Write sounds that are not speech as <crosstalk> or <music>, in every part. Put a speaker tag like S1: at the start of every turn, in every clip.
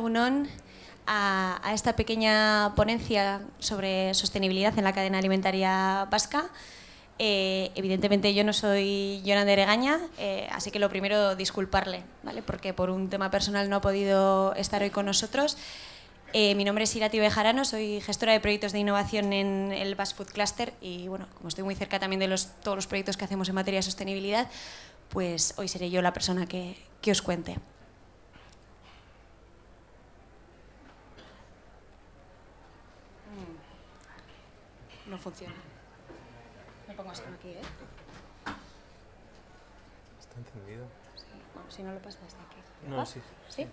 S1: Unón a, a, esta pequeña ponencia sobre sostenibilidad en
S2: la cadena alimentaria vasca. Eh, evidentemente yo no soy Jonan de Regaña, eh, así que lo primero disculparle, ¿vale? porque por un tema personal no ha podido estar hoy con nosotros. Eh, mi nombre es Irati Bejarano, soy gestora de proyectos de innovación en el bass Food Cluster y bueno, como estoy muy cerca también de los, todos los proyectos que hacemos en materia de sostenibilidad, pues hoy seré yo la persona que, que os cuente. no funciona. Me pongo esto aquí, ¿eh?
S3: ¿Está encendido?
S2: bueno, si no lo pasas desde aquí. No, sí. ¿Sí?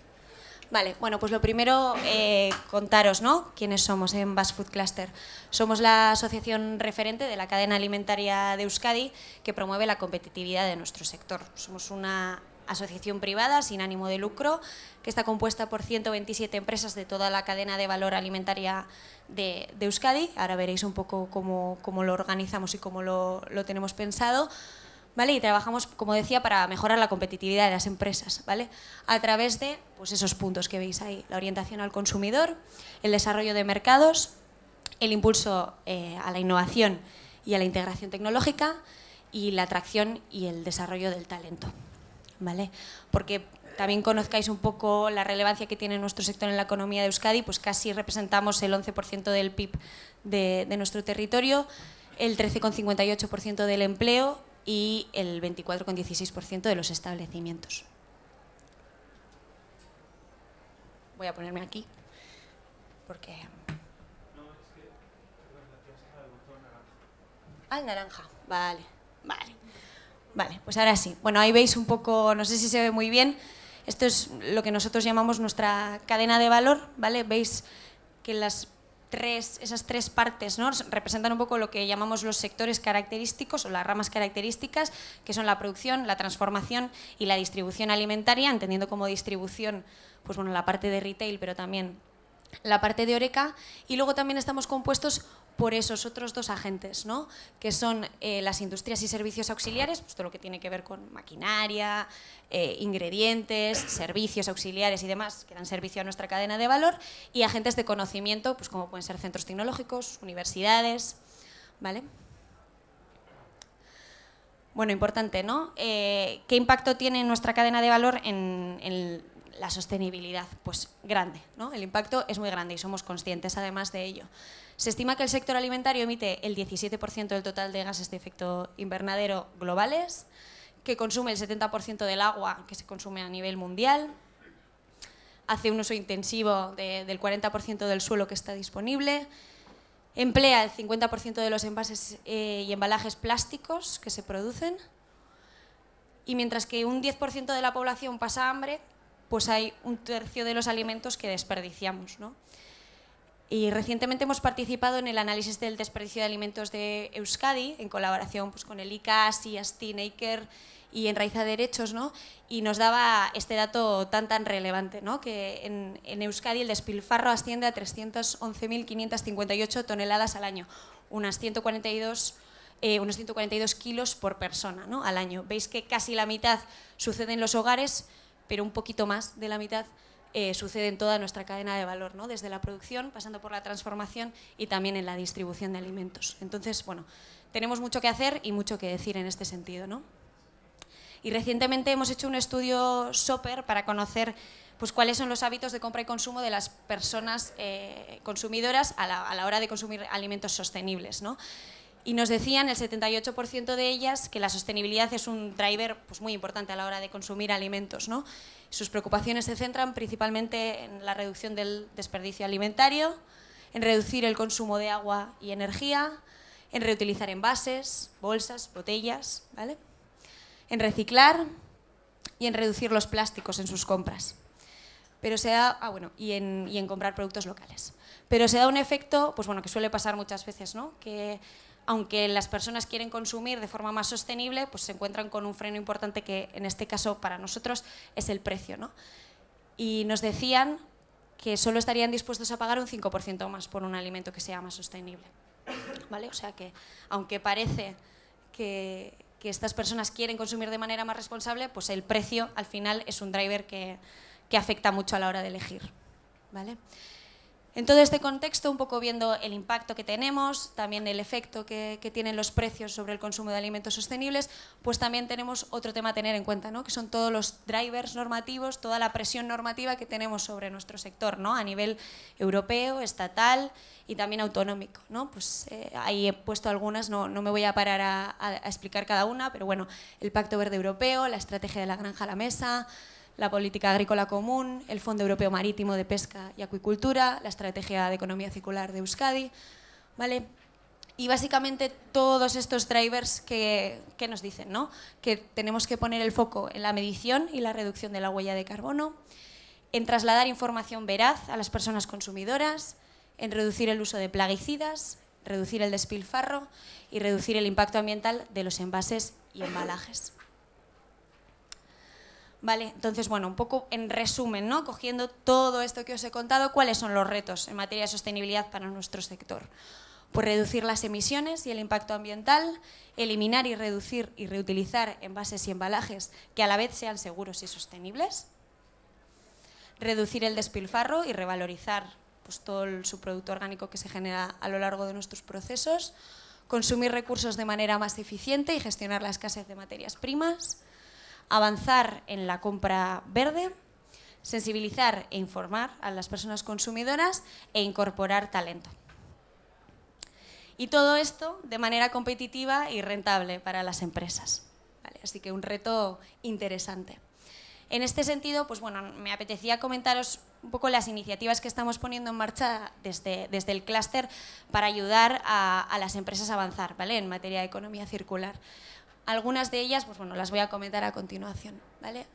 S2: Vale, bueno, pues lo primero, eh, contaros ¿no? quiénes somos en bass Food Cluster. Somos la asociación referente de la cadena alimentaria de Euskadi que promueve la competitividad de nuestro sector. Somos una asociación privada sin ánimo de lucro que está compuesta por 127 empresas de toda la cadena de valor alimentaria de, Euskadi. Ahora veréis un poco cómo, lo organizamos y cómo lo, tenemos pensado. ¿Vale? Y trabajamos, como decía, para mejorar la competitividad de las empresas, ¿vale? A través de pues, esos puntos que veis ahí, la orientación al consumidor, el desarrollo de mercados, el impulso eh, a la innovación y a la integración tecnológica y la atracción y el desarrollo del talento, ¿vale? Porque también conozcáis un poco la relevancia que tiene nuestro sector en la economía de Euskadi, pues casi representamos el 11% del PIB de, nuestro territorio, el 13,58% del empleo y el 24,16% de los establecimientos. Voy a ponerme aquí porque... Al naranja, vale, vale. Vale, pues ahora sí. Bueno, ahí veis un poco, no sé si se ve muy bien, esto es lo que nosotros llamamos nuestra cadena de valor, ¿vale? Veis que las tres, esas tres partes ¿no? representan un poco lo que llamamos los sectores característicos o las ramas características, que son la producción, la transformación y la distribución alimentaria, entendiendo como distribución pues bueno, la parte de retail, pero también la parte de oreca. Y luego también estamos compuestos por esos otros dos agentes, ¿no? que son eh, las industrias y servicios auxiliares, pues, todo lo que tiene que ver con maquinaria, eh, ingredientes, servicios auxiliares y demás, que dan servicio a nuestra cadena de valor, y agentes de conocimiento, pues como pueden ser centros tecnológicos, universidades, ¿vale? Bueno, importante, ¿no? Eh, ¿Qué impacto tiene nuestra cadena de valor en, la sostenibilidad? Pues grande, ¿no? El impacto es muy grande y somos conscientes además de ello. Se estima que el sector alimentario emite el 17% del total de gases de efecto invernadero globales, que consume el 70% del agua que se consume a nivel mundial, hace un uso intensivo del 40% del suelo que está disponible, emplea el 50% de los envases eh, y embalajes plásticos que se producen, y mientras que un 10% de la población pasa hambre, pues hay un tercio de los alimentos que desperdiciamos. ¿no? Y recientemente hemos participado en el análisis del desperdicio de alimentos de Euskadi, en colaboración pues, con el ICAS y Astin Aker y Enraiza Derechos, ¿no? y nos daba este dato tan tan relevante, ¿no? que en, Euskadi el despilfarro asciende a 311.558 toneladas al año, unas 142 eh, unos 142 kilos por persona ¿no? al año. Veis que casi la mitad sucede en los hogares, pero un poquito más de la mitad eh, sucede en toda nuestra cadena de valor, ¿no? desde la producción, pasando por la transformación y también en la distribución de alimentos. Entonces, bueno, tenemos mucho que hacer y mucho que decir en este sentido. ¿no? Y recientemente hemos hecho un estudio SOPER para conocer pues, cuáles son los hábitos de compra y consumo de las personas eh, consumidoras a la, hora de consumir alimentos sostenibles. y nos decían el 78% de ellas que la sostenibilidad es un driver pues, muy importante a la hora de consumir alimentos. ¿no? Sus preocupaciones se centran principalmente en la reducción del desperdicio alimentario, en reducir el consumo de agua y energía, en reutilizar envases, bolsas, botellas, ¿vale? en reciclar y en reducir los plásticos en sus compras. Pero se da, ah, bueno, y en, y en comprar productos locales. Pero se da un efecto, pues bueno, que suele pasar muchas veces, ¿no? Que aunque las personas quieren consumir de forma más sostenible, pues se encuentran con un freno importante que en este caso para nosotros es el precio. ¿no? Y nos decían que solo estarían dispuestos a pagar un 5% más por un alimento que sea más sostenible. ¿Vale? O sea que, aunque parece que, estas personas quieren consumir de manera más responsable, pues el precio al final es un driver que, que afecta mucho a la hora de elegir. ¿Vale? En todo este contexto, un poco viendo el impacto que tenemos, también el efecto que, tienen los precios sobre el consumo de alimentos sostenibles, pues también tenemos otro tema a tener en cuenta, ¿no? que son todos los drivers normativos, toda la presión normativa que tenemos sobre nuestro sector, ¿no? a nivel europeo, estatal y también autonómico. ¿no? Pues, eh, ahí he puesto algunas, no, no me voy a parar a explicar cada una, pero bueno, el Pacto Verde Europeo, la estrategia de la granja a la mesa, la política agrícola común, el Fondo Europeo Marítimo de Pesca y Acuicultura, la Estrategia de Economía Circular de Euskadi, ¿vale? Y básicamente todos estos drivers que, que nos dicen, ¿no? Que tenemos que poner el foco en la medición y la reducción de la huella de carbono, en trasladar información veraz a las personas consumidoras, en reducir el uso de plaguicidas, reducir el despilfarro y reducir el impacto ambiental de los envases y embalajes. Vale, entonces, bueno, un poco en resumen, ¿no? cogiendo todo esto que os he contado, ¿cuáles son los retos en materia de sostenibilidad para nuestro sector? Pues reducir las emisiones y el impacto ambiental, eliminar y reducir y reutilizar envases y embalajes que a la vez sean seguros y sostenibles, reducir el despilfarro y revalorizar pues, todo el, subproducto orgánico que se genera a lo largo de nuestros procesos, consumir recursos de manera más eficiente y gestionar la escasez de materias primas, avanzar en la compra verde, sensibilizar e informar a las personas consumidoras e incorporar talento. Y todo esto de manera competitiva y rentable para las empresas. Así que un reto interesante. En este sentido, pues bueno, me apetecía comentaros un poco las iniciativas que estamos poniendo en marcha desde, desde el clúster para ayudar a, las empresas a avanzar ¿vale? en materia de economía circular. Algunas de ellas, pues bueno, las voy a comentar a continuación, ¿vale?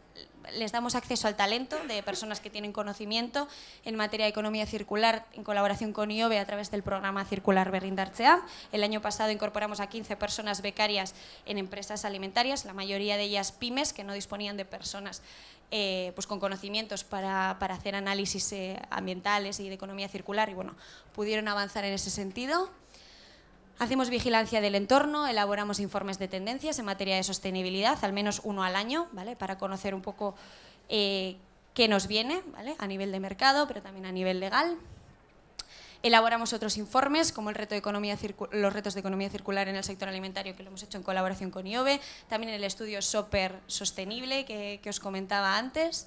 S2: Les damos acceso al talento de personas que tienen conocimiento en materia de economía circular en colaboración con IOBE a través del programa Circular Berrindarchea. El año pasado incorporamos a 15 personas becarias en empresas alimentarias, la mayoría de ellas pymes que no disponían de personas eh, pues con conocimientos para, para hacer análisis eh, ambientales y de economía circular y bueno, pudieron avanzar en ese sentido. Hacemos vigilancia del entorno, elaboramos informes de tendencias en materia de sostenibilidad, al menos uno al año, para conocer un poco eh, qué nos viene a nivel de mercado, pero también a nivel legal. Elaboramos otros informes, como el reto de economía los retos de economía circular en el sector alimentario, que lo hemos hecho en colaboración con IOVE, también el estudio SOPER sostenible que os comentaba antes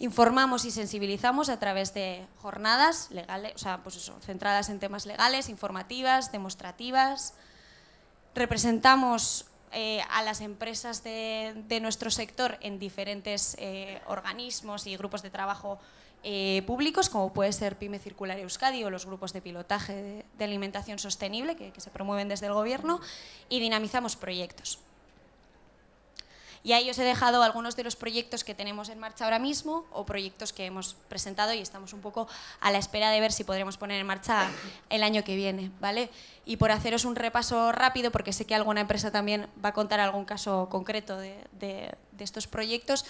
S2: informamos y sensibilizamos a través de jornadas legales, o sea, pues centradas en temas legales, informativas, demostrativas. Representamos eh, a las empresas de, nuestro sector en diferentes eh, organismos y grupos de trabajo eh, públicos, como puede ser PyME Circular Euskadi o los grupos de pilotaje de, alimentación sostenible que se promueven desde el Gobierno, y dinamizamos proyectos. Y ahí os he dejado algunos de los proyectos que tenemos en marcha ahora mismo o proyectos que hemos presentado y estamos un poco a la espera de ver si podremos poner en marcha el año que viene. ¿vale? Y por haceros un repaso rápido, porque sé que alguna empresa también va a contar algún caso concreto de, de estos proyectos,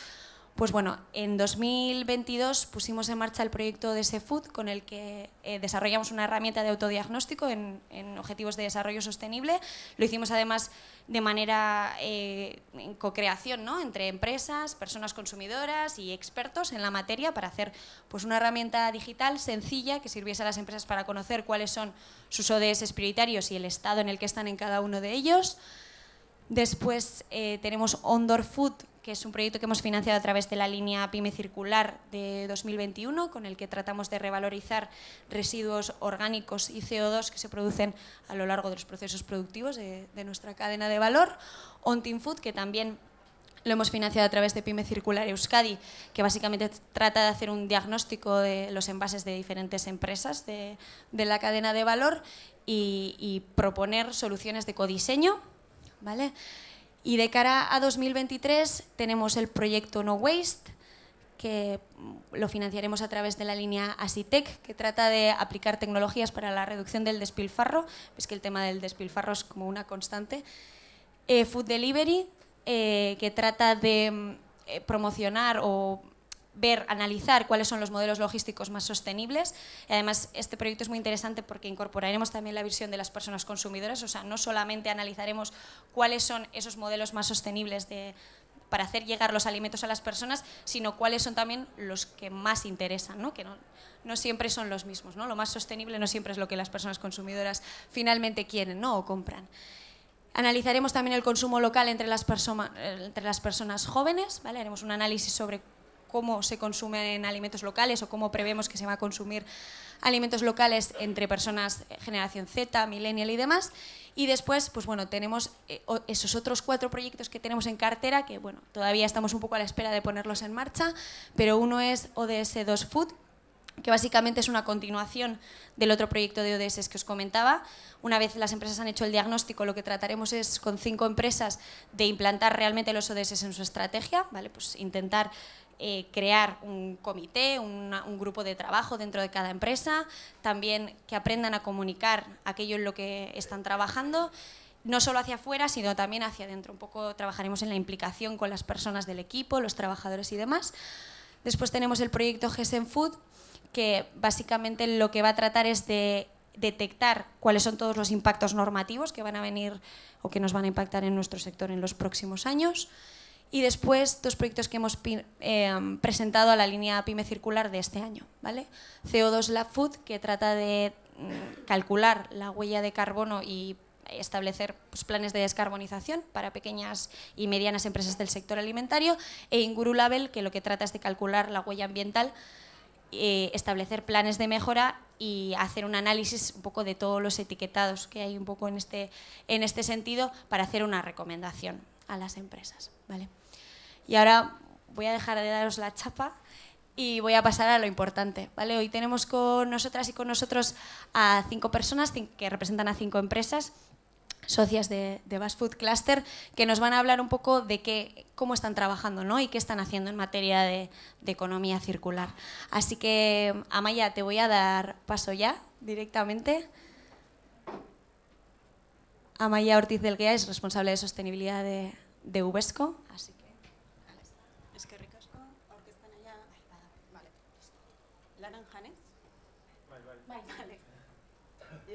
S2: pues bueno, en 2022 pusimos en marcha el proyecto de SEFood con el que eh, desarrollamos una herramienta de autodiagnóstico en, Objetivos de Desarrollo Sostenible. Lo hicimos además de manera eh, en co-creación ¿no? entre empresas, personas consumidoras y expertos en la materia para hacer pues, una herramienta digital sencilla que sirviese a las empresas para conocer cuáles son sus ODS prioritarios y el estado en el que están en cada uno de ellos. Después eh, tenemos Ondor Food, es un proyecto que hemos financiado a través de la línea PYME Circular de 2021, con el que tratamos de revalorizar residuos orgánicos y CO2 que se producen a lo largo de los procesos productivos de, nuestra cadena de valor. Team Food, que también lo hemos financiado a través de PYME Circular Euskadi, que básicamente trata de hacer un diagnóstico de los envases de diferentes empresas de, la cadena de valor y, y proponer soluciones de codiseño, ¿vale? Y de cara a 2023 tenemos el proyecto No Waste, que lo financiaremos a través de la línea ASITEC, que trata de aplicar tecnologías para la reducción del despilfarro, es que el tema del despilfarro es como una constante. Eh, food Delivery, eh, que trata de mm, eh, promocionar o ver, analizar cuáles son los modelos logísticos más sostenibles. además, este proyecto es muy interesante porque incorporaremos también la visión de las personas consumidoras, o sea, no solamente analizaremos cuáles son esos modelos más sostenibles de, para hacer llegar los alimentos a las personas, sino cuáles son también los que más interesan, que no, no, siempre son los mismos. ¿no? Lo más sostenible no siempre es lo que las personas consumidoras finalmente quieren o compran. Analizaremos también el consumo local entre las, eh, entre las personas jóvenes, ¿vale? haremos un análisis sobre cómo se consumen alimentos locales o cómo prevemos que se va a consumir alimentos locales entre personas eh, generación Z, millennial y demás. Y después, pues bueno, tenemos eh, esos otros cuatro proyectos que tenemos en cartera, que bueno, todavía estamos un poco a la espera de ponerlos en marcha, pero uno es ODS2 Food, que básicamente es una continuación del otro proyecto de ODS que os comentaba. Una vez las empresas han hecho el diagnóstico, lo que trataremos es con cinco empresas de implantar realmente los ODS en su estrategia, ¿vale? pues intentar eh, crear un comité, un grupo de trabajo dentro de cada empresa, también que aprendan a comunicar aquello en lo que están trabajando no solo hacia afuera, sino también hacia adentro. Un poco trabajaremos en la implicación con las personas del equipo, los trabajadores y demás. Después tenemos el proyecto GESEN Food, que básicamente lo que va a tratar es de detectar cuáles son todos los impactos normativos que van a venir o que nos van a impactar en nuestro sector en los próximos años y después dos proyectos que hemos eh, presentado a la línea PyME Circular de este año. ¿vale? CO2 Lab Food, que trata de mm, calcular la huella de carbono y establecer pues, planes de descarbonización para pequeñas y medianas empresas del sector alimentario, e Inguru Label, que lo que trata es de calcular la huella ambiental, eh, establecer planes de mejora y hacer un análisis un poco de todos los etiquetados que hay un poco en este, en este sentido para hacer una recomendación a las empresas. ¿vale? Y ahora voy a dejar de daros la chapa y voy a pasar a lo importante. ¿vale? Hoy tenemos con nosotras y con nosotros a cinco personas que representan a cinco empresas socias de, de Food Cluster, que nos van a hablar un poco de qué, cómo están trabajando ¿no? y qué están haciendo en materia de, economía circular. Así que, Amaya, te voy a dar paso ya directamente. Amaya Ortiz del Guía es responsable de sostenibilidad de, de Ubesco.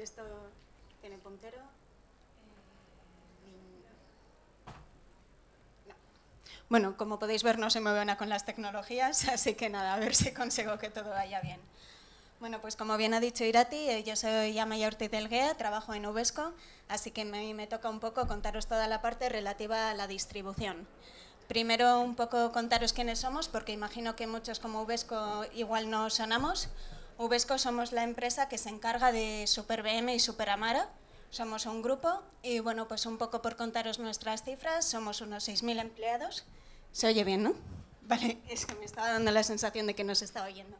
S4: esto tiene puntero. Eh, bueno, como podéis ver, no se mueve nada con las tecnologías, <laughs> así que nada, a ver si consigo que todo vaya bien. Bueno, pues como bien ha dicho Irati, eh, yo soy Amaya Ortiz del trabajo en Ubesco, así que a mí me toca un poco contaros toda la parte relativa a la distribución. Primero un poco contaros quiénes somos, porque imagino que muchos como Ubesco igual no sonamos. Ubesco somos la empresa que se encarga de Super BM y SuperAmara. Somos un grupo y bueno, pues un poco por contaros nuestras cifras, somos unos 6.000 empleados. Se oye bien, ¿no? <laughs> Vale, es que me estaba dando la sensación de que no se estaba oyendo.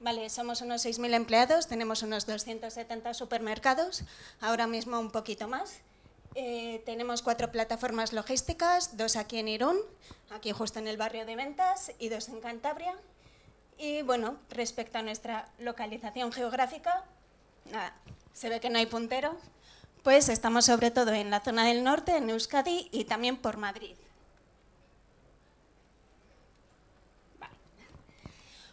S4: Vale, somos unos 6.000 empleados, tenemos unos 270 supermercados, ahora mismo un poquito más. Eh, tenemos cuatro plataformas logísticas, dos aquí en Irún, aquí justo en el barrio de ventas, y dos en Cantabria, y bueno, respecto a nuestra localización geográfica, nada, se ve que no hay puntero, pues estamos sobre todo en la zona del norte, en Euskadi y también por Madrid.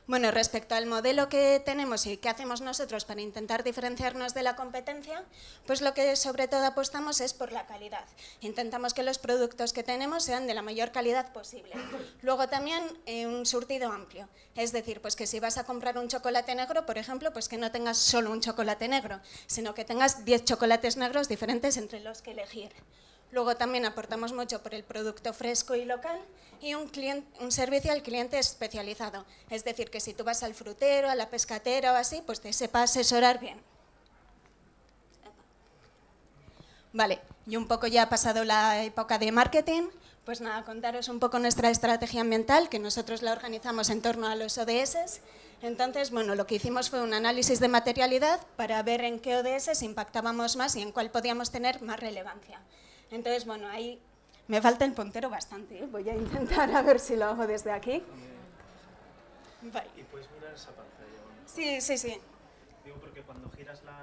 S4: Bueno, respecto al modelo que tenemos y qué hacemos nosotros para intentar diferenciarnos de la competencia, pues lo que sobre todo apostamos es por la calidad. Intentamos que los productos que tenemos sean de la mayor calidad posible. Luego también eh, un surtido amplio, es decir, pues que si vas a comprar un chocolate negro, por ejemplo, pues que no tengas solo un chocolate negro, sino que tengas 10 chocolates negros diferentes entre los que elegir. Luego también aportamos mucho por el producto fresco y local y un, cliente, un servicio al cliente especializado. Es decir, que si tú vas al frutero, a la pescatera o así, pues te sepa asesorar bien. Vale, y un poco ya ha pasado la época de marketing, pues nada, contaros un poco nuestra estrategia ambiental, que nosotros la organizamos en torno a los ODS. Entonces, bueno, lo que hicimos fue un análisis de materialidad para ver en qué ODS impactábamos más y en cuál podíamos tener más relevancia. Entonces, bueno, ahí me falta el puntero bastante. ¿eh? Voy a intentar a ver si lo hago desde aquí. Y puedes mirar esa pantalla. Sí, sí, sí. Digo porque cuando giras la...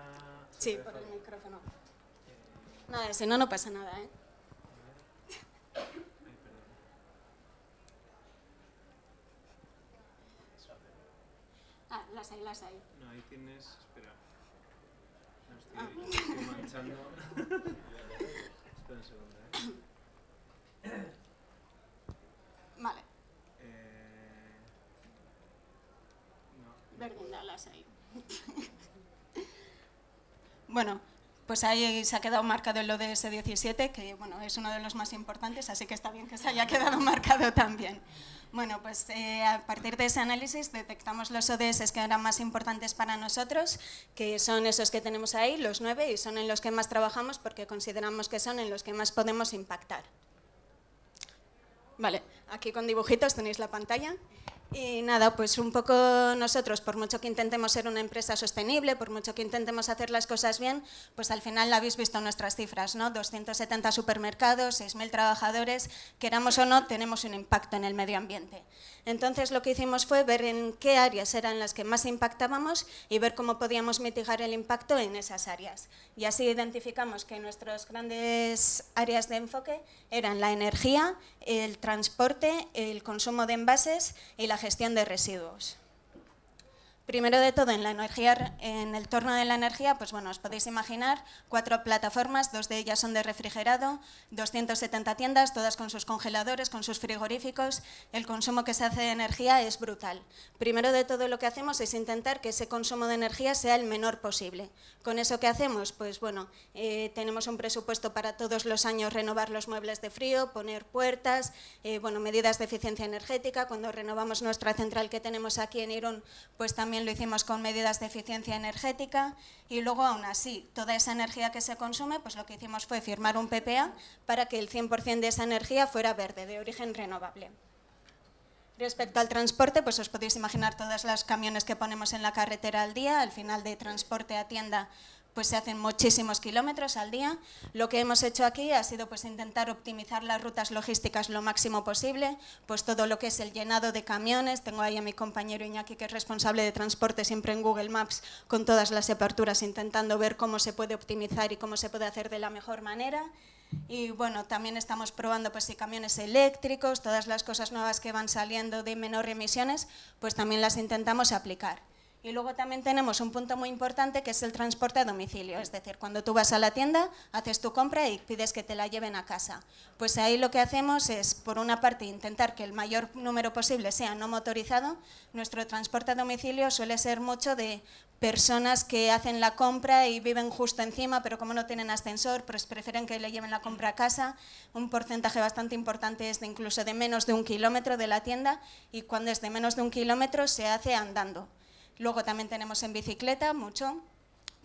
S4: Sí, por el micrófono. Nada, si no, no pasa nada, ¿eh? Ah, las hay, las hay.
S3: No, ahí tienes... Espera. No ah. estoy manchando. <laughs> <coughs>
S4: Vale. Eh... No. <laughs> bueno pues ahí se ha quedado marcado el ODS 17, que bueno, es uno de los más importantes, así que está bien que se haya quedado <laughs> marcado también. Bueno, pues eh, a partir de ese análisis detectamos los ODS que eran más importantes para nosotros, que son esos que tenemos ahí, los nueve, y son en los que más trabajamos porque consideramos que son en los que más podemos impactar. Vale, aquí con dibujitos tenéis la pantalla. Y nada, pues un poco nosotros, por mucho que intentemos ser una empresa sostenible, por mucho que intentemos hacer las cosas bien, pues al final la habéis visto en nuestras cifras, ¿no? 270 supermercados, 6.000 trabajadores, queramos o no, tenemos un impacto en el medio ambiente. Entonces lo que hicimos fue ver en qué áreas eran las que más impactábamos y ver cómo podíamos mitigar el impacto en esas áreas. Y así identificamos que nuestras grandes áreas de enfoque eran la energía, el transporte, el consumo de envases y la gestión de residuos. Primero de todo, en, la energía, en el torno de la energía, pues bueno, os podéis imaginar, cuatro plataformas, dos de ellas son de refrigerado, 270 tiendas, todas con sus congeladores, con sus frigoríficos, el consumo que se hace de energía es brutal. Primero de todo lo que hacemos es intentar que ese consumo de energía sea el menor posible. ¿Con eso que hacemos? Pues bueno, eh, tenemos un presupuesto para todos los años renovar los muebles de frío, poner puertas, eh, bueno, medidas de eficiencia energética, cuando renovamos nuestra central que tenemos aquí en Irún, pues también lo hicimos con medidas de eficiencia energética y luego aún así, toda esa energía que se consume, pues lo que hicimos fue firmar un PPA para que el 100% de esa energía fuera verde, de origen renovable. Respecto al transporte, pues os podéis imaginar todas las camiones que ponemos en la carretera al día, al final de transporte a tienda pues se hacen muchísimos kilómetros al día. Lo que hemos hecho aquí ha sido pues intentar optimizar las rutas logísticas lo máximo posible, pues todo lo que es el llenado de camiones, tengo ahí a mi compañero Iñaki que es responsable de transporte siempre en Google Maps con todas las aperturas intentando ver cómo se puede optimizar y cómo se puede hacer de la mejor manera. Y bueno, también estamos probando pues si camiones eléctricos, todas las cosas nuevas que van saliendo de menor emisiones, pues también las intentamos aplicar. Y luego también tenemos un punto muy importante que es el transporte a domicilio, es decir, cuando tú vas a la tienda, haces tu compra y pides que te la lleven a casa. Pues ahí lo que hacemos es, por una parte, intentar que el mayor número posible sea no motorizado. Nuestro transporte a domicilio suele ser mucho de personas que hacen la compra y viven justo encima, pero como no tienen ascensor, pues prefieren que le lleven la compra a casa. Un porcentaje bastante importante es de incluso de menos de un kilómetro de la tienda y cuando es de menos de un kilómetro se hace andando. Luego también tenemos en bicicleta mucho,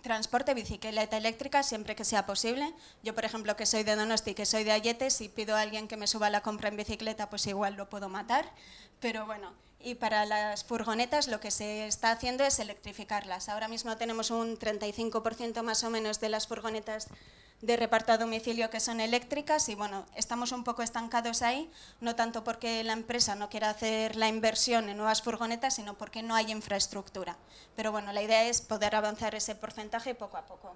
S4: transporte, bicicleta eléctrica, siempre que sea posible. Yo, por ejemplo, que soy de Donosti, que soy de Ayete, si pido a alguien que me suba la compra en bicicleta, pues igual lo puedo matar. Pero bueno, y para las furgonetas lo que se está haciendo es electrificarlas. Ahora mismo tenemos un 35% más o menos de las furgonetas de reparto a domicilio que son eléctricas y bueno, estamos un poco estancados ahí, no tanto porque la empresa no quiera hacer la inversión en nuevas furgonetas, sino porque no hay infraestructura. Pero bueno, la idea es poder avanzar ese porcentaje poco a poco.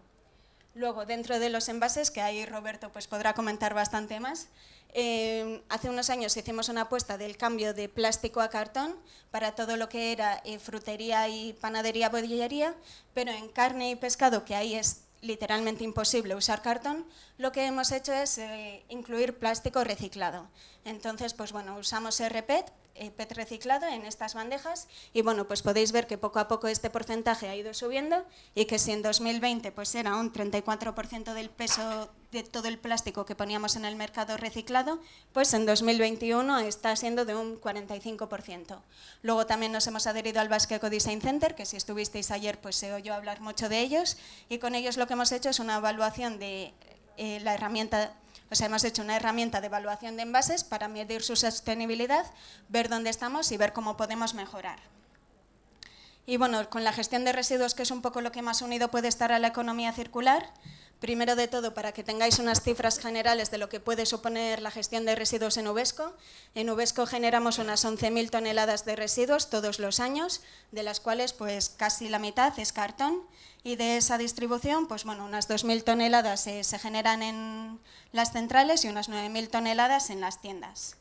S4: Luego, dentro de los envases, que ahí Roberto pues, podrá comentar bastante más, em, hace unos años hicimos una apuesta del cambio de plástico a cartón para todo lo que era eh, frutería y panadería, bollería, pero en carne y pescado, que ahí es literalmente imposible usar cartón, lo que hemos hecho es eh, incluir plástico reciclado. Entonces, pues bueno, usamos RPET eh, PET reciclado en estas bandejas y bueno, pues podéis ver que poco a poco este porcentaje ha ido subiendo y que si en 2020 pues era un 34% del peso de todo el plástico que poníamos en el mercado reciclado, pues en 2021 está siendo de un 45%. Luego también nos hemos adherido al Basque Eco Design Center, que si estuvisteis ayer pues se oyó hablar mucho de ellos y con ellos lo que hemos hecho es una evaluación de eh, la herramienta hemos hecho una herramienta de evaluación de envases para medir su sostenibilidad, ver dónde estamos y ver cómo podemos mejorar. Y bueno, con la gestión de residuos, que es un poco lo que más unido puede estar a la economía circular, Primero de todo, para que tengáis unas cifras generales de lo que puede suponer la gestión de residuos en Ubesco, en Ubesco generamos unas 11.000 toneladas de residuos todos los años, de las cuales pues casi la mitad es cartón y de esa distribución, pues bueno, unas 2.000 toneladas eh, se generan en las centrales y unas 9.000 toneladas en las tiendas.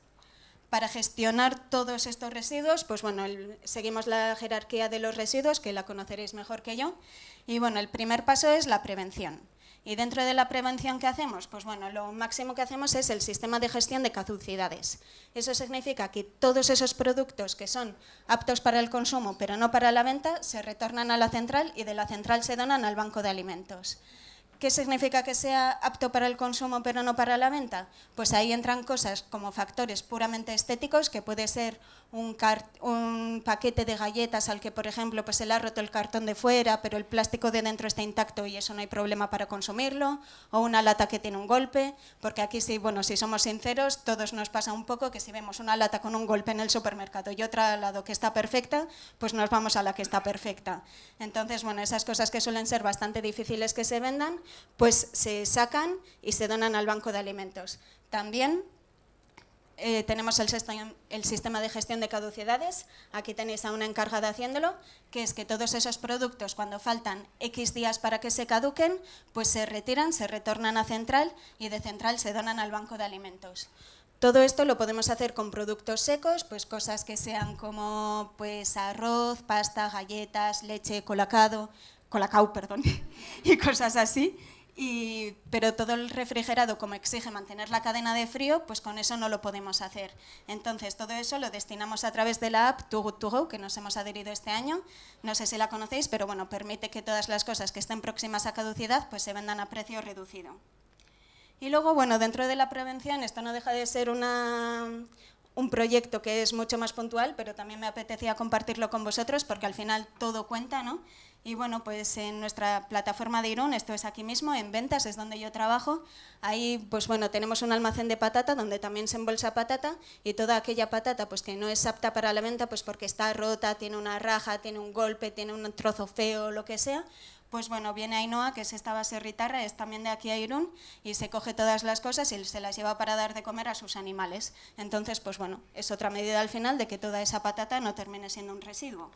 S4: Para gestionar todos estos residuos, pues bueno, seguimos la jerarquía de los residuos, que la conoceréis mejor que yo, y bueno, el primer paso es la prevención. Y dentro de la prevención que hacemos, pues bueno, lo máximo que hacemos es el sistema de gestión de caducidades. Eso significa que todos esos productos que son aptos para el consumo pero no para la venta se retornan a la central y de la central se donan al banco de alimentos. ¿Qué significa que sea apto para el consumo pero no para la venta? Pues ahí entran cosas como factores puramente estéticos, que puede ser un, paquete de galletas al que, por ejemplo, pues se le ha roto el cartón de fuera, pero el plástico de dentro está intacto y eso no hay problema para consumirlo, o una lata que tiene un golpe, porque aquí sí, bueno, si somos sinceros, todos nos pasa un poco que si vemos una lata con un golpe en el supermercado y otra al lado que está perfecta, pues nos vamos a la que está perfecta. Entonces, bueno, esas cosas que suelen ser bastante difíciles que se vendan, pues se sacan y se donan al Banco de Alimentos. También eh, tenemos el, sistema de gestión de caducidades. Aquí tenéis a una encargada haciéndolo, que es que todos esos productos, cuando faltan X días para que se caduquen, pues se retiran, se retornan a central y de central se donan al banco de alimentos. Todo esto lo podemos hacer con productos secos, pues cosas que sean como pues, arroz, pasta, galletas, leche, colacado, la cau, perdón, <laughs> y cosas así. Y, pero todo el refrigerado, como exige mantener la cadena de frío, pues con eso no lo podemos hacer. Entonces, todo eso lo destinamos a través de la app Too Good To Go, que nos hemos adherido este año. No sé si la conocéis, pero bueno, permite que todas las cosas que estén próximas a caducidad pues se vendan a precio reducido. Y luego, bueno, dentro de la prevención, esto no deja de ser una, un proyecto que es mucho más puntual, pero también me apetecía compartirlo con vosotros porque al final todo cuenta, ¿no? Y bueno, pues en nuestra plataforma de Irún, esto es aquí mismo, en ventas es donde yo trabajo, ahí pues bueno, tenemos un almacén de patata donde también se embolsa patata y toda aquella patata pues que no es apta para la venta, pues porque está rota, tiene una raja, tiene un golpe, tiene un trozo feo, lo que sea, pues bueno, viene Ainhoa, que es esta base ritarra, es también de aquí a Irún, y se coge todas las cosas y se las lleva para dar de comer a sus animales. Entonces, pues bueno, es otra medida al final de que toda esa patata no termine siendo un residuo.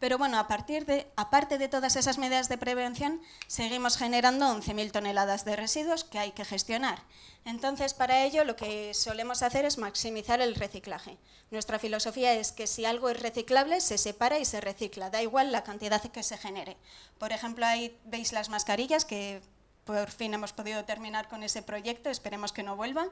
S4: Pero bueno, a partir de, aparte de todas esas medidas de prevención, seguimos generando 11.000 toneladas de residuos que hay que gestionar. Entonces, para ello, lo que solemos hacer es maximizar el reciclaje. Nuestra filosofía es que si algo es reciclable, se separa y se recicla, da igual la cantidad que se genere. Por ejemplo, ahí veis las mascarillas, que por fin hemos podido terminar con ese proyecto, esperemos que no vuelva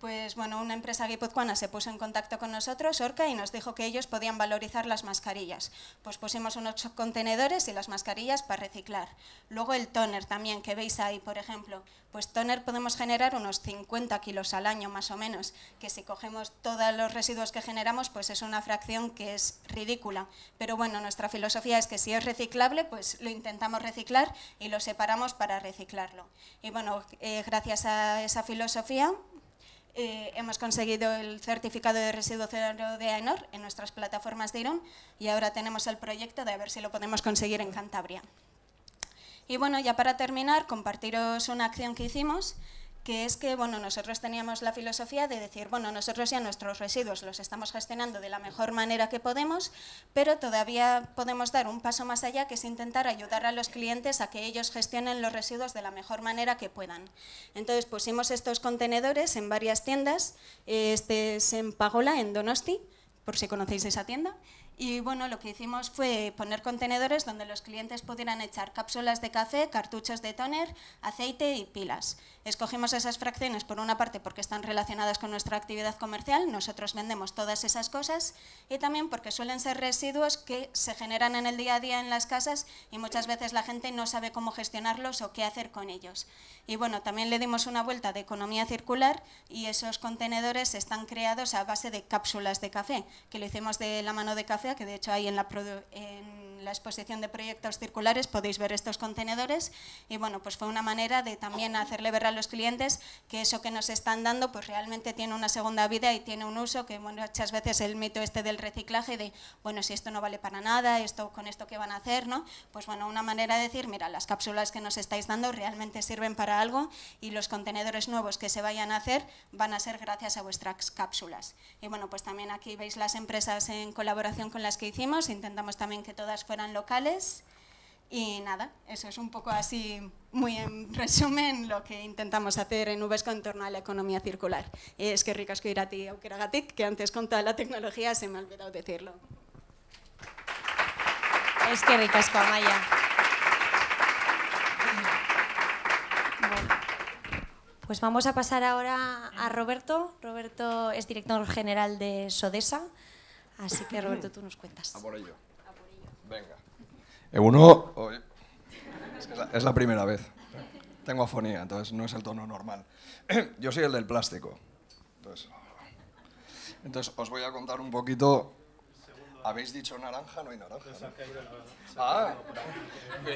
S4: pues bueno, una empresa guipuzcoana se puso en contacto con nosotros, Orca, y nos dijo que ellos podían valorizar las mascarillas. Pues pusimos unos contenedores y las mascarillas para reciclar. Luego el toner también, que veis ahí, por ejemplo. Pues toner podemos generar unos 50 kilos al año, más o menos, que si cogemos todos los residuos que generamos, pues es una fracción que es ridícula. Pero bueno, nuestra filosofía es que si es reciclable, pues lo intentamos reciclar y lo separamos para reciclarlo. Y bueno, eh, gracias a esa filosofía, eh, hemos conseguido el certificado de residuo cero de AENOR en nuestras plataformas de Irún y ahora tenemos el proyecto de ver si lo podemos conseguir en Cantabria. Y bueno, ya para terminar, compartiros una acción que hicimos que es que bueno, nosotros teníamos la filosofía de decir, bueno, nosotros ya nuestros residuos los estamos gestionando de la mejor manera que podemos, pero todavía podemos dar un paso más allá, que es intentar ayudar a los clientes a que ellos gestionen los residuos de la mejor manera que puedan. Entonces pusimos estos contenedores en varias tiendas, este es en Pagola, en Donosti, por si conocéis esa tienda, y bueno, lo que hicimos fue poner contenedores donde los clientes pudieran echar cápsulas de café, cartuchos de tóner, aceite y pilas. Escogimos esas fracciones por una parte porque están relacionadas con nuestra actividad comercial, nosotros vendemos todas esas cosas, y también porque suelen ser residuos que se generan en el día a día en las casas y muchas veces la gente no sabe cómo gestionarlos o qué hacer con ellos. Y bueno, también le dimos una vuelta de economía circular y esos contenedores están creados a base de cápsulas de café, que lo hicimos de la mano de café que de hecho hay en la, en la exposición de proyectos circulares podéis ver estos contenedores y bueno, pues fue una manera de también hacerle ver a los clientes que eso que nos están dando pues realmente tiene una segunda vida y tiene un uso que muchas veces el mito este del reciclaje de bueno, si esto no vale para nada, esto con esto que van a hacer, ¿no? Pues bueno, una manera de decir, mira, las cápsulas que nos estáis dando realmente sirven para algo y los contenedores nuevos que se vayan a hacer van a ser gracias a vuestras cápsulas. Y bueno, pues también aquí veis las empresas en colaboración con las que hicimos, intentamos también que todas fueran locales. Y nada, eso es un poco así, muy en resumen, lo que intentamos hacer en Ubesco en torno a la economía circular. Y es que ricasco era aukeragatik, que antes con toda la tecnología se me ha olvidado decirlo. Es
S2: que ricasco, Amaya. Pues vamos a pasar ahora a Roberto. Roberto es director general de Sodesa, así que Roberto, tú nos
S3: cuentas. Venga. Uno... Es, la, primera vez. Tengo afonía, entonces no es el tono normal. <clears throat> Yo soy el del plástico. Entonces, os voy a contar un poquito ¿Habéis dicho naranja? No hay naranja. Ah, me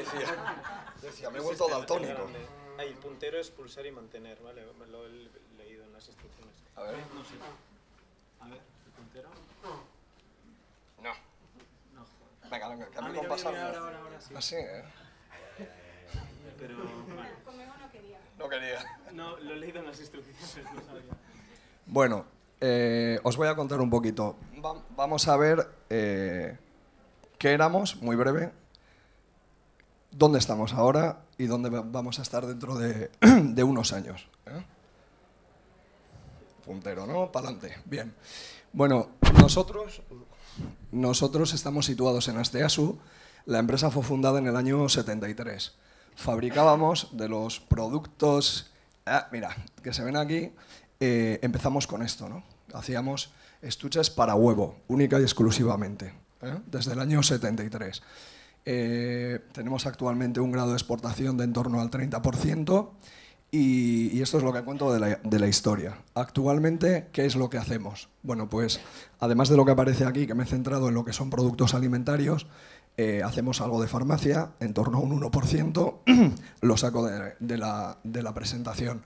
S3: decía, me he vuelto daltónico. Ahí, el puntero es pulsar y mantener, ¿vale? lo he leído en las instrucciones. A ver. No sé. A ver, el puntero. Así, ¿eh? Pero. Bueno. no quería. No lo leído en las instrucciones, no sabía. Bueno, eh, os voy a contar un poquito. vamos a ver eh, qué éramos, muy breve, dónde estamos ahora y dónde vamos a estar dentro de, <clears throat> unos años. Puntero, ¿no? Para adelante. Bien. Bueno, nosotros, nosotros estamos situados en Asteasu. La empresa fue fundada en el año 73. Fabricábamos de los productos, ah, mira, que se ven aquí, eh, empezamos con esto, ¿no? Hacíamos estuches para huevo, única y exclusivamente, ¿eh? desde el año 73. Eh, tenemos actualmente un grado de exportación de en torno al 30% y, esto es lo que cuento de la, historia. Actualmente, ¿qué es lo que hacemos? Bueno, pues además de lo que aparece aquí, que me he centrado en lo que son productos alimentarios, eh, hacemos algo de farmacia, en torno a un 1%, <clears throat> lo saco de, la, presentación.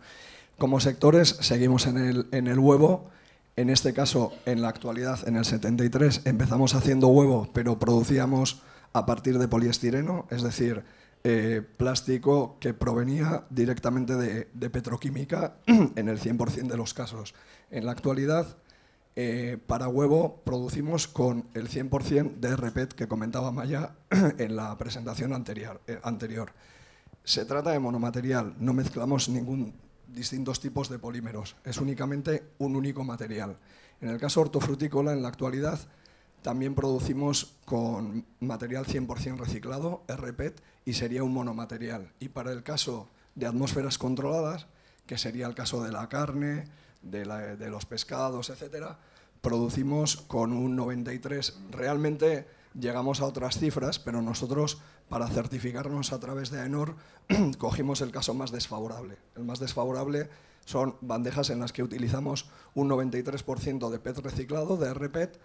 S3: Como sectores, seguimos en el, en el huevo. En este caso, en la actualidad, en el 73, empezamos haciendo huevo, pero producíamos a partir de poliestireno, es decir, eh, plástico que provenía directamente de, petroquímica <clears throat> en el 100% de los casos. En la actualidad, eh, para huevo producimos con el 100% de RPET que comentaba Maya <clears throat> en la presentación anterior, eh, anterior. Se trata de monomaterial, no mezclamos ningún distintos tipos de polímeros, es únicamente un único material. En el caso hortofrutícola, en la actualidad, también producimos con material 100% reciclado, RPET, y sería un monomaterial. Y para el caso de atmósferas controladas, que sería el caso de la carne, de, los pescados, etc., producimos con un 93. Realmente llegamos a otras cifras, pero nosotros, para certificarnos a través de AENOR, <clears throat> cogimos el caso más desfavorable. El más desfavorable son bandejas en las que utilizamos un 93% de PET reciclado, de RPET,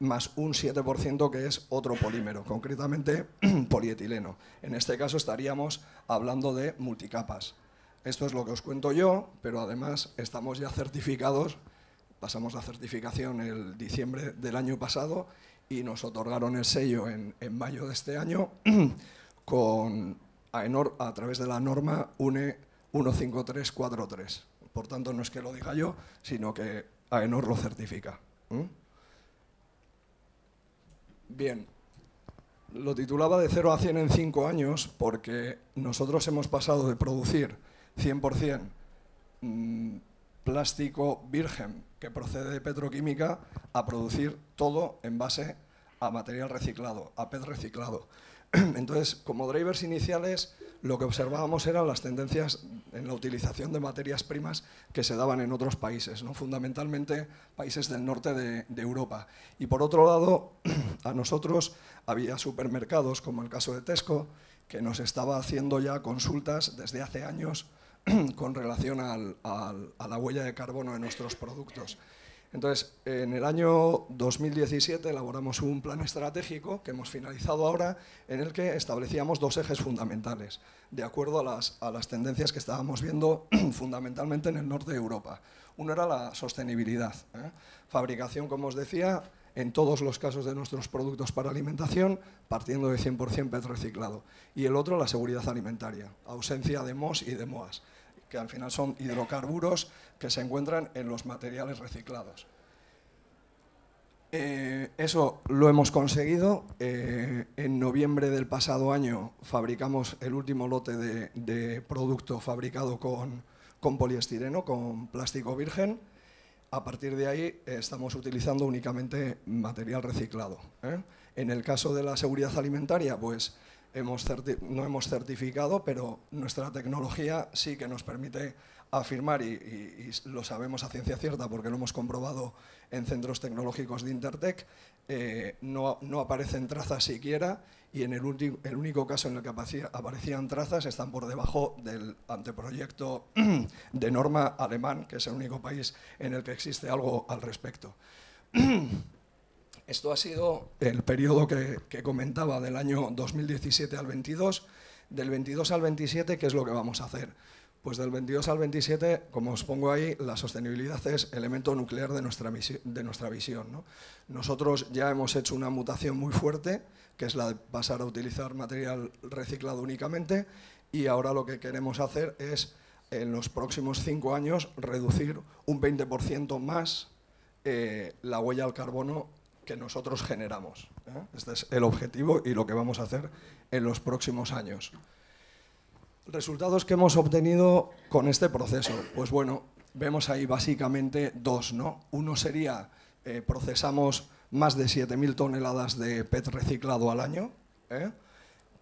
S3: más un 7% que es otro polímero, concretamente <clears throat> polietileno. En este caso estaríamos hablando de multicapas. Esto es lo que os cuento yo, pero además estamos ya certificados, pasamos la certificación el diciembre del año pasado y nos otorgaron el sello en, mayo de este año <clears throat> con, AENOR, a través de la norma UNE 15343. Por tanto, no es que lo diga yo, sino que AENOR lo certifica. Bien, lo titulaba de 0 a 100 en 5 años porque nosotros hemos pasado de producir 100% mm, plástico virgen que procede de petroquímica a producir todo en base a material reciclado, a PET reciclado. <clears throat> Entonces, como drivers iniciales, lo que observábamos eran las tendencias en la utilización de materias primas que se daban en otros países, ¿no? fundamentalmente países del norte de, Europa. Y por otro lado, <clears throat> a nosotros había supermercados, como el caso de Tesco, que nos estaba haciendo ya consultas desde hace años <clears throat> con relación a la huella de carbono de nuestros productos. Entonces, en el año 2017 elaboramos un plan estratégico que hemos finalizado ahora, en el que establecíamos dos ejes fundamentales, de acuerdo a las, tendencias que estábamos viendo <clears throat> fundamentalmente en el norte de Europa. Uno era la sostenibilidad, ¿eh? fabricación, como os decía, en todos los casos de nuestros productos para alimentación, partiendo de 100% PET reciclado. Y el otro, la seguridad alimentaria, ausencia de MOS y de MOAS, que al final son hidrocarburos que se encuentran en los materiales reciclados. Eh, eso lo hemos conseguido. Eh, en noviembre del pasado año fabricamos el último lote de, producto fabricado con, poliestireno, con plástico virgen. A partir de ahí eh, estamos utilizando únicamente material reciclado. En el caso de la seguridad alimentaria, pues no hemos certificado, pero nuestra tecnología sí que nos permite afirmar, y, lo sabemos a ciencia cierta porque lo hemos comprobado en centros tecnológicos de Intertech, eh, no, no, aparecen trazas siquiera y en el, el único caso en el que aparecían trazas están por debajo del anteproyecto de norma alemán, que es el único país en el que existe algo al respecto. Esto ha sido el periodo que, comentaba del año 2017 al 22, del 22 al 27, ¿qué es lo que vamos a hacer? Pues del 22 al 27, como os pongo ahí, la sostenibilidad es elemento nuclear de nuestra, de nuestra visión. Nosotros ya hemos hecho una mutación muy fuerte, que es la de pasar a utilizar material reciclado únicamente, y ahora lo que queremos hacer es, en los próximos cinco años, reducir un 20% más eh, la huella al carbono que nosotros generamos. ¿eh? Este es el objetivo y lo que vamos a hacer en los próximos años. Resultados que hemos obtenido con este proceso. Pues bueno, vemos ahí básicamente dos. ¿no? Uno sería, eh, procesamos más de 7.000 toneladas de PET reciclado al año, ¿eh?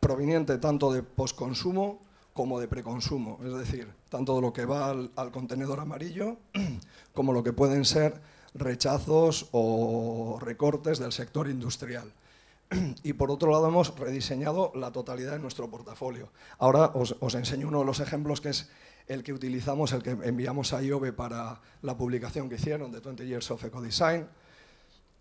S3: proveniente tanto de posconsumo como de preconsumo, es decir, tanto de lo que va al contenedor amarillo <clears throat> como lo que pueden ser rechazos o recortes del sector industrial. <clears throat> Y por otro lado hemos rediseñado la totalidad de nuestro portafolio. Ahora os, enseño uno de los ejemplos que es el que utilizamos, el que enviamos a IOBE para la publicación que hicieron de 20 Years of Eco Design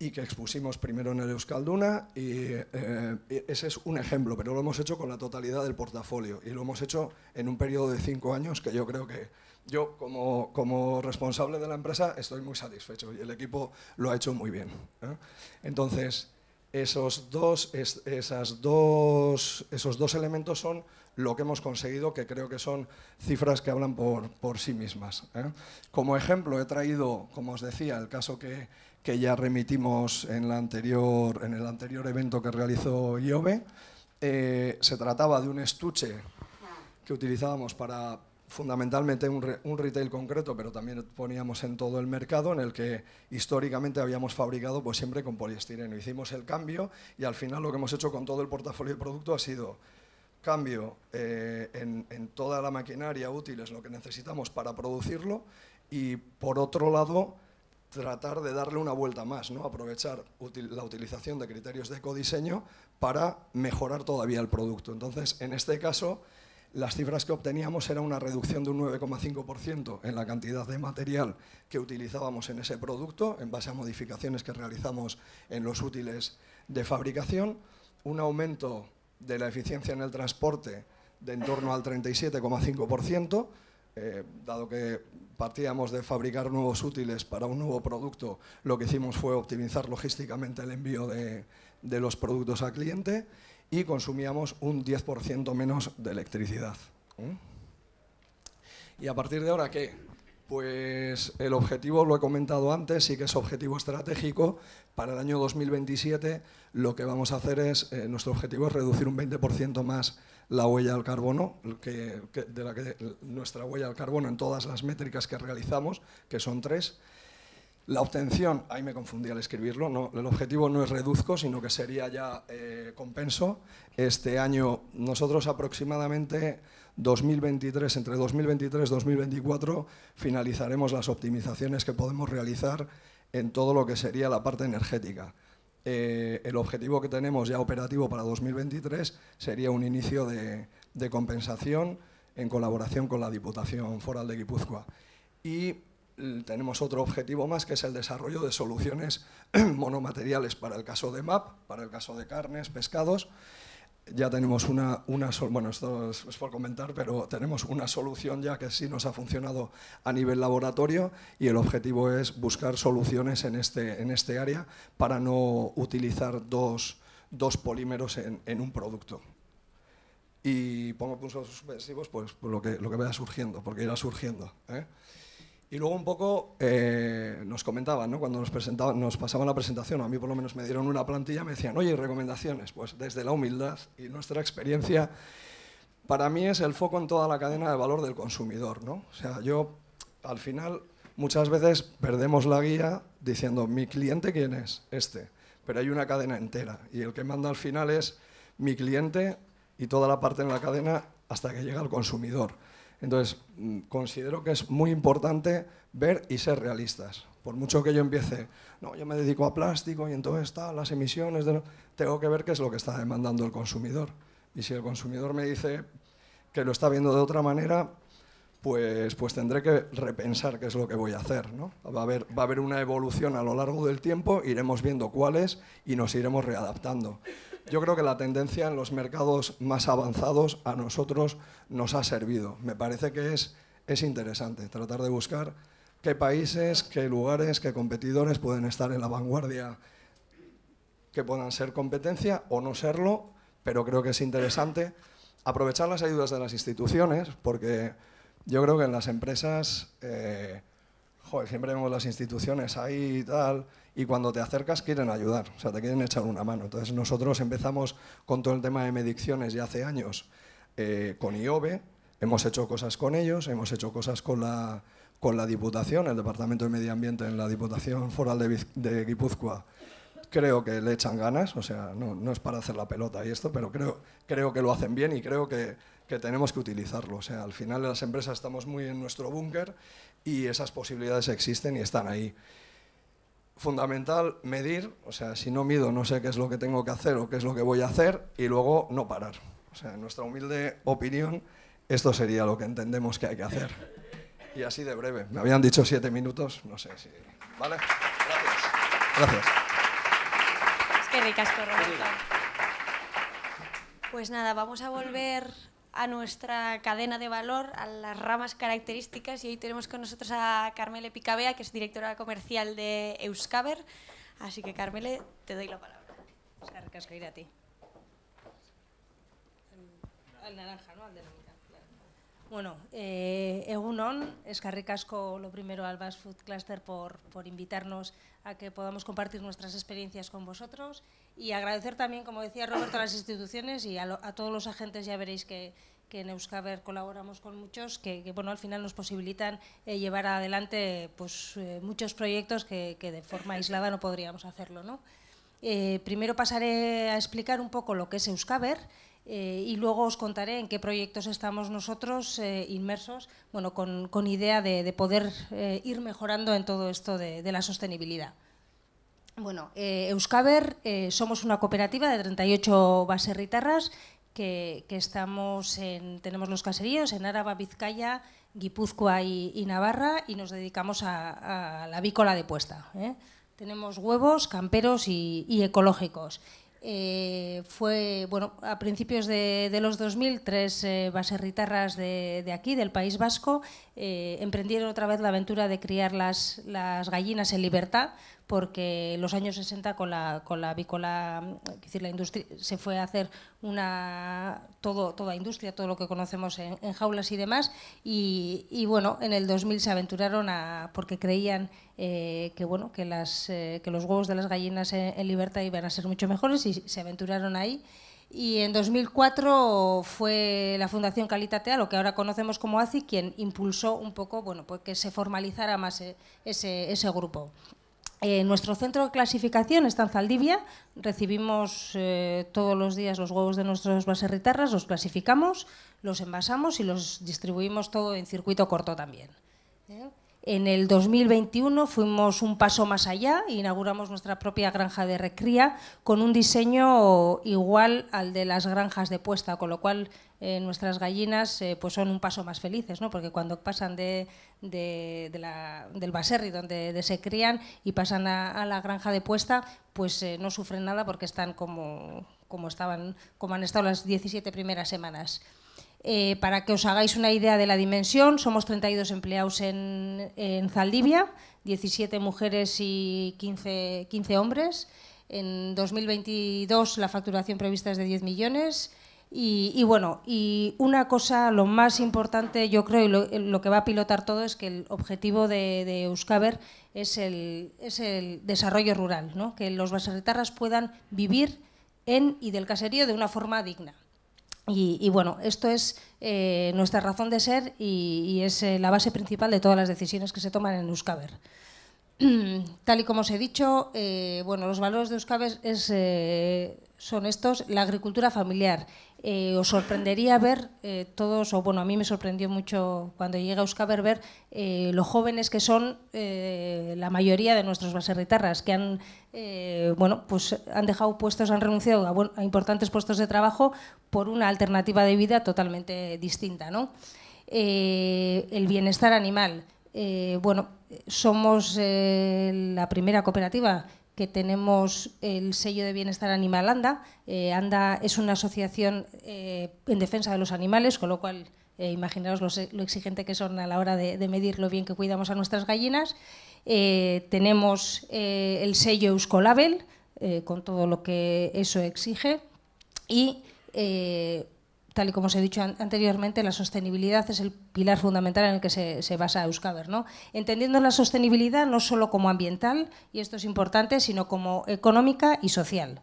S3: y que expusimos primero en el Euskalduna. Eh, y ese es un ejemplo, pero lo hemos hecho con la totalidad del portafolio y lo hemos hecho en un periodo de cinco años que yo creo que yo como, como, responsable de la empresa estoy muy satisfecho y el equipo lo ha hecho muy bien. ¿eh? Entonces, esos dos, esas dos, esos dos elementos son lo que hemos conseguido, que creo que son cifras que hablan por, por sí mismas. ¿eh? Como ejemplo, he traído, como os decía, el caso que, ya remitimos en, la anterior, en el anterior evento que realizó IOBE. Eh, se trataba de un estuche que utilizábamos para, fundamentalmente un, retail concreto, pero también poníamos en todo el mercado en el que históricamente habíamos fabricado pues siempre con poliestireno. Hicimos el cambio y al final lo que hemos hecho con todo el portafolio de producto ha sido cambio eh, en, toda la maquinaria útil, es lo que necesitamos para producirlo y por otro lado tratar de darle una vuelta más, ¿no? aprovechar la utilización de criterios de ecodiseño para mejorar todavía el producto. Entonces, en este caso, las cifras que obteníamos era una reducción de un 9,5% en la cantidad de material que utilizábamos en ese producto en base a modificaciones que realizamos en los útiles de fabricación, un aumento de la eficiencia en el transporte de en torno al 37,5%, eh, dado que partíamos de fabricar nuevos útiles para un nuevo producto, lo que hicimos fue optimizar logísticamente el envío de, de los productos al cliente y consumíamos un 10% menos de electricidad. ¿Y a partir de ahora qué? Pues el objetivo, lo he comentado antes, sí que es objetivo estratégico. Para el año 2027 lo que vamos a hacer es, eh, nuestro objetivo es reducir un 20% más la huella al carbono, que, de la nuestra huella al carbono en todas las métricas que realizamos, que son tres. La obtención, ahí me confundí al escribirlo, no, el objetivo no es reduzco, sino que sería ya eh, compenso. Este año nosotros aproximadamente 2023, entre 2023 y 2024, finalizaremos las optimizaciones que podemos realizar en todo lo que sería la parte energética. Eh, el objetivo que tenemos ya operativo para 2023 sería un inicio de, de compensación en colaboración con la Diputación Foral de Guipúzcoa. Y tenemos otro objetivo más, que es el desarrollo de soluciones <clears throat> monomateriales para el caso de MAP, para el caso de carnes, pescados. Ya tenemos una, una bueno, esto es, por comentar, pero tenemos una solución ya que sí nos ha funcionado a nivel laboratorio y el objetivo es buscar soluciones en este, en este área para no utilizar dos, dos polímeros en, un producto y pongo puntos suspensivos, pues, pues, lo, que, lo que vaya surgiendo, porque irá surgiendo. ¿eh? Y luego un poco eh, nos comentaban, cuando nos, presentaban, nos pasaban la presentación, a mí por lo menos me dieron una plantilla, me decían, oye, recomendaciones. Pues desde la humildad y nuestra experiencia, para mí es el foco en toda la cadena de valor del consumidor. ¿no? O sea, yo al final muchas veces perdemos la guía diciendo, mi cliente quién es, este, pero hay una cadena entera y el que manda al final es mi cliente y toda la parte en la cadena hasta que llega al consumidor. Entonces, mm, considero que es muy importante ver y ser realistas. Por mucho que yo empiece, no, yo me dedico a plástico y entonces está las emisiones, tengo que ver qué es lo que está demandando el consumidor. Y si el consumidor me dice que lo está viendo de otra manera, pues, pues tendré que repensar qué es lo que voy a hacer. ¿no? Va, a haber, va a haber una evolución a lo largo del tiempo, iremos viendo cuáles y nos iremos readaptando yo creo que la tendencia en los mercados más avanzados a nosotros nos ha servido. Me parece que es, interesante tratar de buscar qué países, qué lugares, qué competidores pueden estar en la vanguardia, que puedan ser competencia o no serlo, pero creo que es interesante aprovechar las ayudas de las instituciones, porque yo creo que en las empresas, eh, siempre vemos las instituciones ahí y tal, y cuando te acercas quieren ayudar, o sea, te quieren echar una mano. Entonces nosotros empezamos con todo el tema de mediciones ya hace años eh, con IOBE, hemos hecho cosas con ellos, hemos hecho cosas con la, con la Diputación, el Departamento de Medio Ambiente en la Diputación Foral de, de Guipúzcoa. Creo que le echan ganas, o sea, no, no, es para hacer la pelota y esto, pero creo, creo que lo hacen bien y creo que, que tenemos que utilizarlo. O sea, al final las empresas estamos muy en nuestro búnker y esas posibilidades existen y están ahí fundamental medir, o sea, si no mido no sé qué es lo que tengo que hacer o qué es lo que voy a hacer y luego no parar. O sea, en nuestra humilde opinión, esto sería lo que entendemos que hay que hacer. Y así de breve. Me habían dicho siete minutos, no sé si... ¿Vale? Gracias. Gracias.
S2: Es que Pues nada, vamos a volver a nuestra cadena de valor, a las ramas características y hoy tenemos con nosotros a Carmele Picabea, que es directora comercial de Euskaber.
S5: Así que Carmele,
S2: te doy la palabra.
S5: a ti. naranja, ¿no? de bueno, eh, Egunon, escarric asko lo primero al Bass Food Cluster por, invitarnos a que podamos compartir nuestras experiencias con vosotros y agradecer también, como decía Roberto, a las instituciones y a, todos los agentes, ya veréis que, que en Euskaber colaboramos con muchos, que, bueno, al final nos posibilitan eh, llevar adelante pues, eh, muchos proyectos que, de forma aislada no podríamos hacerlo. ¿no? Eh, primero pasaré a explicar un poco lo que es Euskaber, eh, y luego os contaré en qué proyectos estamos nosotros eh, inmersos, bueno, con, idea de, poder eh, ir mejorando en todo esto de, la sostenibilidad. Bueno, Euskaber somos una cooperativa de 38 baserritarras que, que estamos en, tenemos los caseríos en Áraba, Vizcaya, Guipúzcoa y, Navarra y nos dedicamos a, la vícola de puesta. Tenemos huevos, camperos y ecológicos. Eh, fue, bueno, a principios de, los 2000, tres eh, baserritarras de, aquí, del País Vasco, eh, emprendieron otra vez la aventura de criar las gallinas en libertad porque los años 60 con la, con la avícola, la industria, se fue a hacer una, todo, toda industria, todo lo que conocemos en, jaulas y demás, y, bueno, en el 2000 se aventuraron a, porque creían eh, que, bueno, eh, que, los huevos de las gallinas en, libertad iban a ser mucho mejores y se aventuraron ahí. Y en 2004 fue la Fundación Calitatea, lo que ahora conocemos como ACI, quien impulsó un poco bueno, pues que se formalizara más eh, ese grupo. Eh, nuestro centro de clasificación está en Zaldivia, recibimos eh, todos los días los huevos de nuestros baserritarras, los clasificamos, los envasamos y los distribuimos todo en circuito corto también. ¿eh? En el 2021 fuimos un paso más allá e inauguramos nuestra propia granja de recría con un diseño igual al de las granjas de puesta, con lo cual eh, nuestras gallinas eh, pues son un paso más felices, ¿no? porque cuando pasan de, del baserri donde se crían y pasan a, la granja de puesta, pues eh, no sufren nada porque están como, como, estaban, como han estado las 17 primeras semanas. Eh, para que os hagáis una idea de la dimensión, somos 32 empleados en, Zaldivia, 17 mujeres y 15, hombres. En 2022 la facturación prevista es de 10 millones. Y, bueno, y una cosa, lo más importante yo creo y lo, que va a pilotar todo es que el objetivo de, de Euskaber es el, desarrollo rural, ¿no? que los baserritarras puedan vivir en y del caserío de una forma digna. Y, bueno, esto es eh, nuestra razón de ser y, es eh, la base principal de todas las decisiones que se toman en Euskaber. <clears throat> tal y como os he dicho, eh, bueno, los valores de Euskaber eh, son estos, la agricultura familiar. Eh, os sorprendería ver todos, o bueno, a mí me sorprendió mucho cuando llegué a Euskaber ver los jóvenes que son la mayoría de nuestros baserritarras, que han, bueno, pues han dejado puestos, han renunciado a, a, importantes puestos de trabajo por una alternativa de vida totalmente distinta, ¿no? el bienestar animal. bueno, somos eh, la primera cooperativa que tenemos el sello de bienestar animal ANDA. Eh, ANDA es una asociación eh, en defensa de los animales, con lo cual imaginaros lo, exigente que son a la hora de, de, medir lo bien que cuidamos a nuestras gallinas. tenemos el sello Euskolabel, con todo lo que eso exige, y tal y como os he dicho anteriormente, la sostenibilidad es el pilar fundamental en el que se, basa Euskaber. ¿no? Entendiendo la sostenibilidad no solo como ambiental, y esto es importante, sino como económica y social.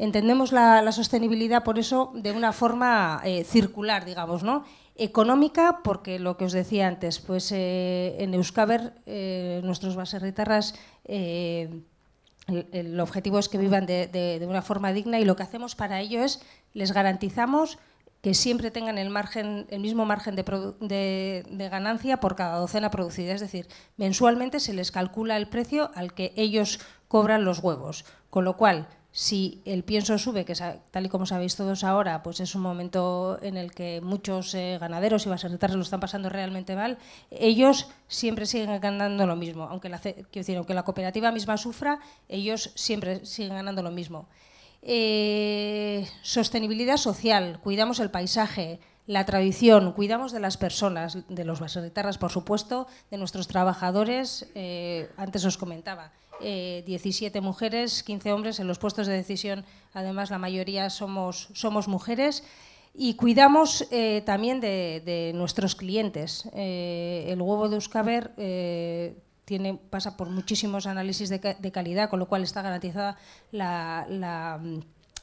S5: Entendemos la, sostenibilidad, por eso, de una forma eh, circular, digamos, ¿no? económica, porque lo que os decía antes, pues eh, en Euskaber eh, nuestros baserritarras eh, el, objetivo es que vivan de, de, una forma digna y lo que hacemos para ello es les garantizamos que siempre tengan el, margen, el mismo margen de, ganancia por cada docena producida. Es decir, mensualmente se les calcula el precio al que ellos cobran los huevos. Con lo cual, si el pienso sube, que tal y como sabéis todos ahora, pues es un momento en el que muchos eh, ganaderos y se lo están pasando realmente mal, ellos siempre siguen ganando lo mismo. Aunque aunque la cooperativa misma sufra, ellos siempre siguen ganando lo mismo. Eh, sostenibilidad social, cuidamos el paisaje, la tradición, cuidamos de las personas, de los terras, por supuesto, de nuestros trabajadores. Eh, antes os comentaba, 17 eh, mujeres, 15 hombres en los puestos de decisión, además la mayoría somos, mujeres. Y cuidamos también de, de, nuestros clientes. el huevo de Euskaber pasa por muchísimos análisis de, calidad, con lo cual está garantizada la, mm,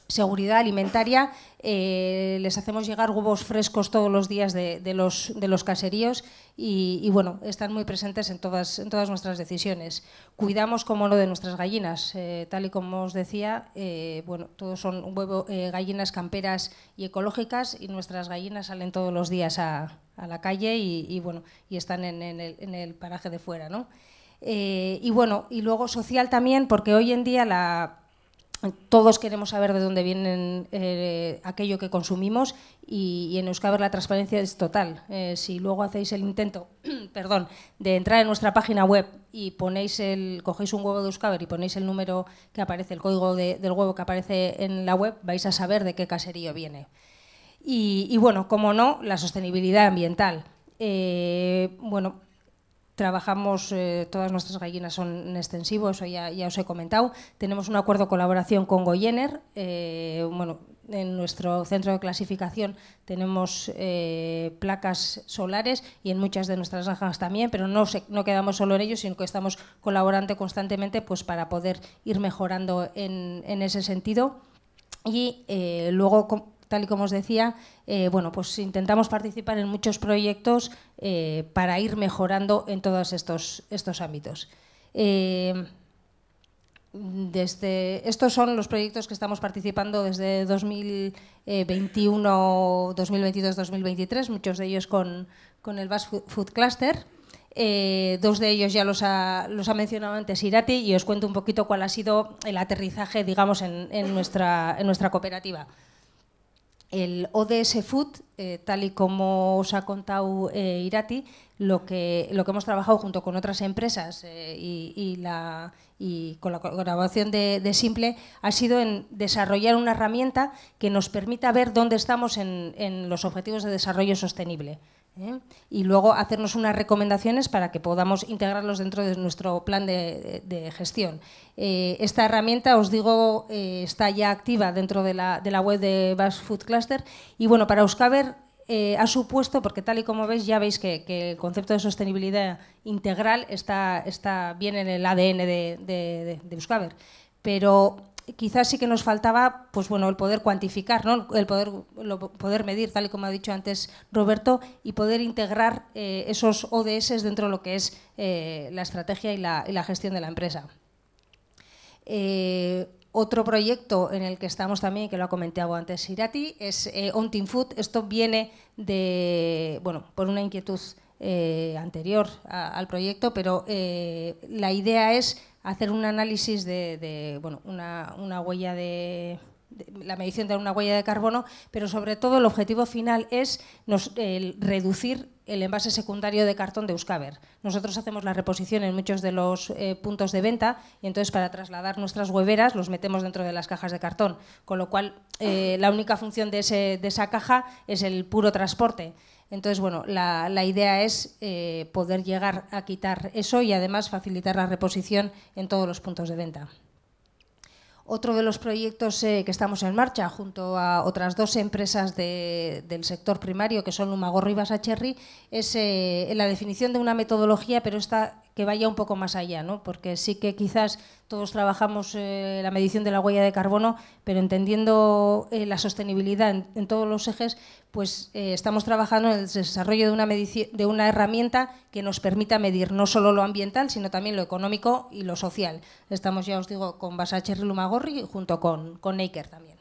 S5: seguridad alimentaria. Eh, les hacemos llegar huevos frescos todos los días de, los, caseríos y, bueno, están muy presentes en todas, en todas nuestras decisiones. Cuidamos como lo de nuestras gallinas, eh, tal y como os decía, eh, bueno, todos son huevo, gallinas camperas y ecológicas y nuestras gallinas salen todos los días a, la calle y, bueno, y están en, el, en el paraje de fuera, ¿no? Eh, y bueno, y luego social también, porque hoy en día la, todos queremos saber de dónde vienen eh, aquello que consumimos y, en Euskaber la transparencia es total. Eh, si luego hacéis el intento, <clears throat> perdón, de entrar en nuestra página web y ponéis el, cogéis un huevo de Euskaber y ponéis el número que aparece, el código del huevo que aparece en la web, vais a saber de qué caserío viene. Y, bueno, como no, la sostenibilidad ambiental. bueno, Trabajamos, eh, todas nuestras gallinas son extensivos, eso ya, os he comentado. Tenemos un acuerdo de colaboración con Goyener. Eh, bueno, en nuestro centro de clasificación tenemos eh, placas solares y en muchas de nuestras granjas también, pero no, no quedamos solo en ellos, sino que estamos colaborando constantemente pues, para poder ir mejorando en, en ese sentido. Y luego tal y como os decía, eh, bueno, pues intentamos participar en muchos proyectos eh, para ir mejorando en todos estos, ámbitos. Eh, estos son los proyectos que estamos participando desde 2021, 2022, 2023, muchos de ellos con, el Bass Food Cluster. dos de ellos ya los ha, mencionado antes Irati y os cuento un poquito cuál ha sido el aterrizaje, digamos, en nuestra cooperativa el ODS Food, eh, tal y como os ha contado eh, Irati, lo que, lo que hemos trabajado junto con otras empresas eh, y, con la colaboración de, Simple ha sido en desarrollar una herramienta que nos permita ver dónde estamos en los objetivos de desarrollo sostenible. ¿eh? y luego hacernos unas recomendaciones para que podamos integrarlos dentro de nuestro plan de, gestión. Eh, esta herramienta, os digo, eh, está ya activa dentro de la, de la web de Bass Food Cluster y bueno, para Euskaber ha supuesto, porque tal y como veis, ya veis que, el concepto de sostenibilidad integral está, está bien en el ADN de, de, Euskaber, pero quizás sí que nos faltaba pues bueno el poder cuantificar ¿no? el poder poder medir tal y como ha dicho antes Roberto y poder integrar eh, esos ODS dentro de lo que es eh, la estrategia y la, gestión de la empresa eh, otro proyecto en el que estamos también, que lo ha comentado antes Irati, es On Team Food. Esto viene de, bueno, por una inquietud anterior al proyecto, pero la idea es hacer un análisis de, bueno, una, huella de, la medición de una huella de carbono, pero sobre todo el objetivo final es reducir el envase secundario de cartón de Euskaber. Nosotros hacemos la reposición en muchos de los eh, puntos de venta y entonces para trasladar nuestras hueveras los metemos dentro de las cajas de cartón, con lo cual eh, la única función de, de esa caja es el puro transporte. Entonces, bueno, la, idea es eh, poder llegar a quitar eso y además facilitar la reposición en todos los puntos de venta. Otro de los proyectos eh, que estamos en marcha, junto a otras dos empresas del sector primario, que son Lumagorro y Cherry, es eh, la definición de una metodología, pero esta que vaya un poco más allá, ¿no? porque sí que quizás todos trabajamos eh, la medición de la huella de carbono, pero entendiendo eh, la sostenibilidad en, todos los ejes, pues eh, estamos trabajando en el desarrollo de una, de una herramienta que nos permita medir no solo lo ambiental, sino también lo económico y lo social. Estamos, ya os digo, con Basacher Lumagorri junto con, con también.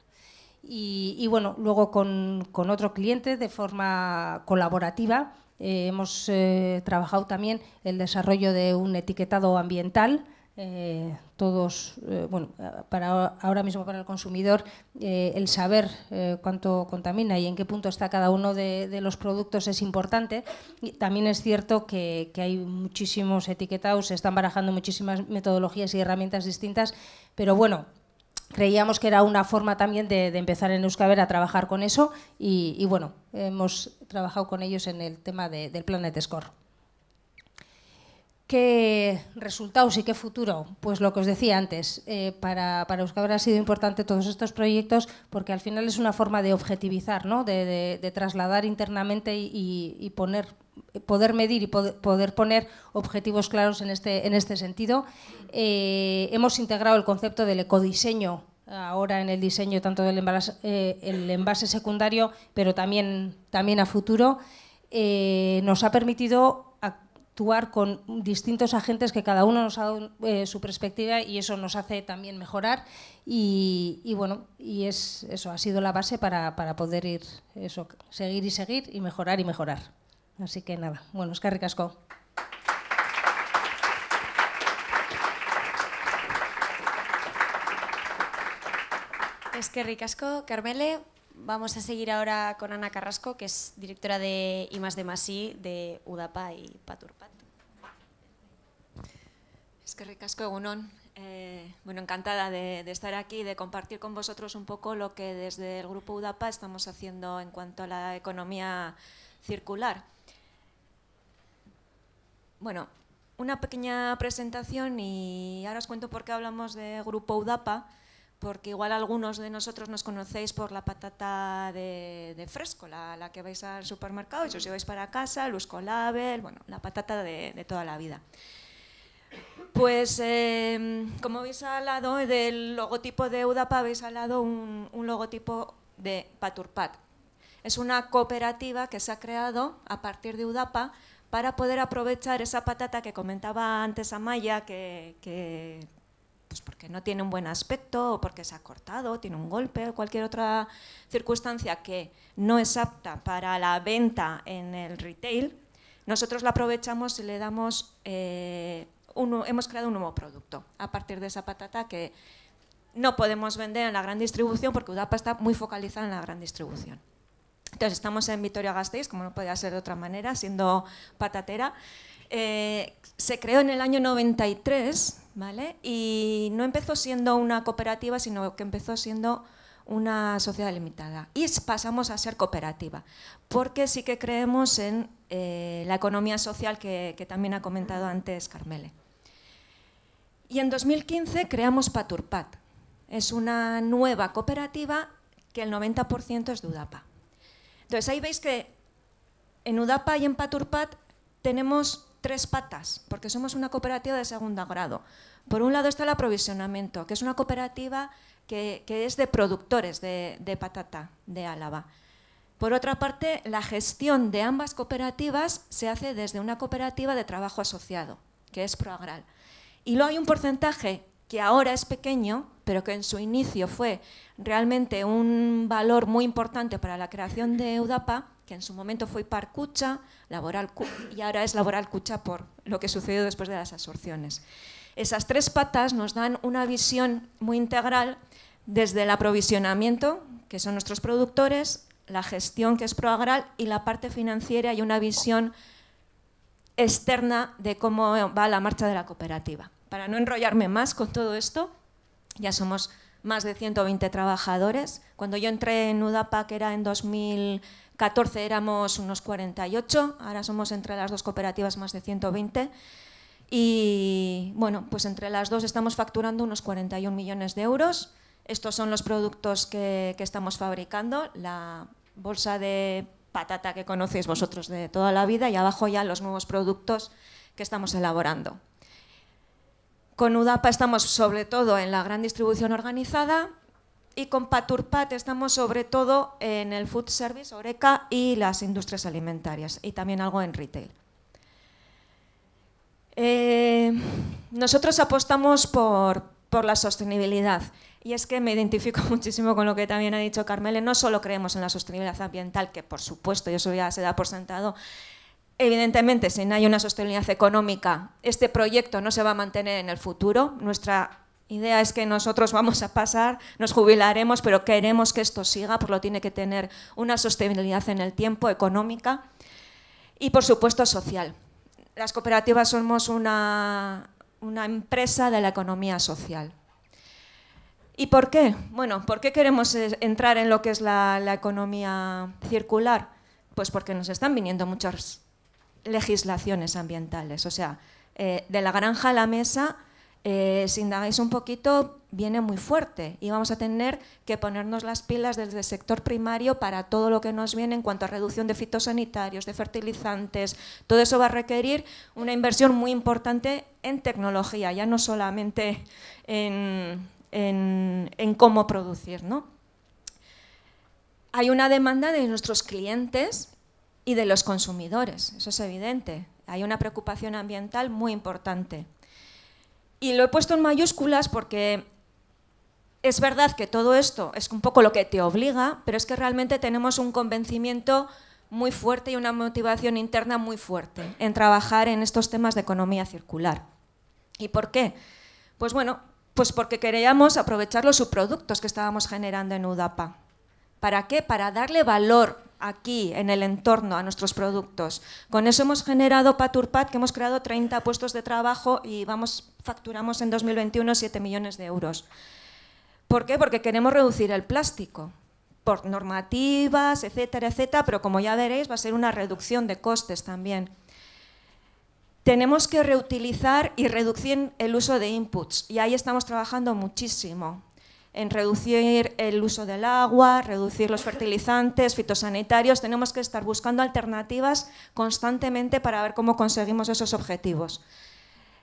S5: Y, bueno, luego con, con otro cliente de forma colaborativa eh, hemos eh, trabajado también el desarrollo de un etiquetado ambiental. Eh, todos, bueno, para ahora mismo para el consumidor, el saber cuánto contamina y en qué punto está cada uno de, los productos es importante. también es cierto que, que hay muchísimos etiquetados, se están barajando muchísimas metodologías y herramientas distintas, pero bueno, creíamos que era una forma también de, empezar en Euskaber a trabajar con eso y, bueno, hemos trabajado con ellos en el tema del Planet Score. ¿Qué resultados y qué futuro? Pues lo que os decía antes, eh, para, para Euskaber ha sido importante todos estos proyectos porque al final es una forma de objetivizar, ¿no? de, trasladar internamente y, poner poder medir y poder poner objetivos claros en este, en este sentido. Eh, hemos integrado el concepto del ecodiseño ahora en el diseño tanto del eh, envase, secundario, pero también, también a futuro. Eh, nos ha permitido actuar con distintos agentes que cada uno nos ha dado su perspectiva y eso nos hace también mejorar y, bueno y eso ha sido la base para, para poder ir eso seguir y seguir y mejorar y mejorar. Así que nada, bueno, es que ricasco.
S2: Es que ricasco, Carmele. Vamos a seguir ahora con Ana Carrasco, que es directora de más de Masí de UDAPA y Paturpat.
S6: Es que ricasco, eh, bueno, encantada de, de, estar aquí y de compartir con vosotros un poco lo que desde el Grupo UDAPA estamos haciendo en cuanto a la economía circular. Bueno, una pequeña presentación y ahora os cuento por qué hablamos de Grupo UDAPA, porque igual algunos de nosotros nos conocéis por la patata de, fresco, la, que vais al supermercado y os lleváis para casa, el bueno, la patata de, toda la vida. Pues em, como veis al lado del logotipo de UDAPA, veis al lado un, un logotipo de Paturpat. Es una cooperativa que se ha creado a partir de UDAPA para poder aprovechar esa patata que comentaba antes Amaya, que, pues porque no tiene un buen aspecto o porque se ha cortado, tiene un golpe o cualquier otra circunstancia que no es apta para la venta en el retail, nosotros la aprovechamos y le damos, eh, hemos creado un nuevo producto a partir de esa patata que no podemos vender en la gran distribución porque Udapa está muy focalizada en la gran distribución. Entonces estamos en Vitoria-Gasteiz, como no podía ser de otra manera, siendo patatera. Eh, se creó en el año 93, ¿vale? Y no empezó siendo una cooperativa, sino que empezó siendo una sociedad limitada. Y pasamos a ser cooperativa, porque sí que creemos en eh, la economía social que, que, también ha comentado antes Carmele. Y en 2015 creamos Paturpat. Es una nueva cooperativa que el 90% es Dudapa. Entonces ahí veis que en UDAPA y en Paturpat tenemos tres patas, porque somos una cooperativa de segundo grado. Por un lado está el aprovisionamiento, que es una cooperativa que, es de productores de, de patata de Álava. Por otra parte, la gestión de ambas cooperativas se hace desde una cooperativa de trabajo asociado, que es Proagral. Y luego hay un porcentaje que ahora es pequeño, pero que en su inicio fue realmente un valor muy importante para la creación de Eudapa, que en su momento fue Parcucha, Laboral y ahora es Laboral Cucha por lo que sucedió después de las absorciones. Esas tres patas nos dan una visión muy integral desde el aprovisionamiento, que son nuestros productores, la gestión, que es proagral, y la parte financiera y una visión externa de cómo va la marcha de la cooperativa. Para no enrollarme más con todo esto, ya somos más de 120 trabajadores. Cuando yo entré en UDAPA, que era en 2014, éramos unos 48, ahora somos entre las dos cooperativas más de 120. Y bueno, pues entre las dos estamos facturando unos 41 millones de euros. Estos son los productos que, que estamos fabricando, la bolsa de patata que conocéis vosotros de toda la vida y abajo ya los nuevos productos que estamos elaborando. Con UDAPA estamos sobre todo en la gran distribución organizada y con Paturpat estamos sobre todo en el food service, Oreca y las industrias alimentarias y también algo en retail. Eh, nosotros apostamos por, la sostenibilidad. Y es que me identifico <laughs> muchísimo con lo que también ha dicho Carmele. No solo creemos en la sostenibilidad ambiental, que por supuesto, eso ya se da por sentado, Evidentemente, si no hay una sostenibilidad económica, este proyecto no se va a mantener en el futuro. Nuestra idea es que nosotros vamos a pasar, nos jubilaremos, pero queremos que esto siga, por lo tiene que tener una sostenibilidad en el tiempo, económica y, por supuesto, social. Las cooperativas somos una, empresa de la economía social. ¿Y por qué? Bueno, ¿por qué queremos entrar en lo que es la, la economía circular? Pues porque nos están viniendo muchas legislaciones ambientales. O sea, eh, de la granja a la mesa, eh, si indagáis un poquito, viene muy fuerte y vamos a tener que ponernos las pilas desde el sector primario para todo lo que nos viene en cuanto a reducción de fitosanitarios, de fertilizantes. Todo eso va a requerir una inversión muy importante en tecnología, ya no solamente en, cómo producir. Hay una demanda de nuestros clientes y de los consumidores, eso es evidente. Hay una preocupación ambiental muy importante. Y lo he puesto en mayúsculas porque es verdad que todo esto es un poco lo que te obliga, pero es que realmente tenemos un convencimiento muy fuerte y una motivación interna muy fuerte en trabajar en estos temas de economía circular. ¿Y por qué? Pues bueno, pues porque queríamos aprovechar los subproductos que estábamos generando en UDAPA. ¿Para qué? Para darle valor aquí, en el entorno, a nuestros productos. Con eso hemos generado Paturpat, que hemos creado 30 puestos de trabajo y vamos, facturamos en 2021 7 millones de euros. ¿Por qué? Porque queremos reducir el plástico por normativas, etcétera, etcétera, pero como ya veréis va a ser una reducción de costes también. Tenemos que reutilizar y reducir el uso de inputs y ahí estamos trabajando muchísimo en reducir el uso del agua, reducir los fertilizantes, fitosanitarios. Tenemos que estar buscando alternativas constantemente para ver cómo conseguimos esos objetivos.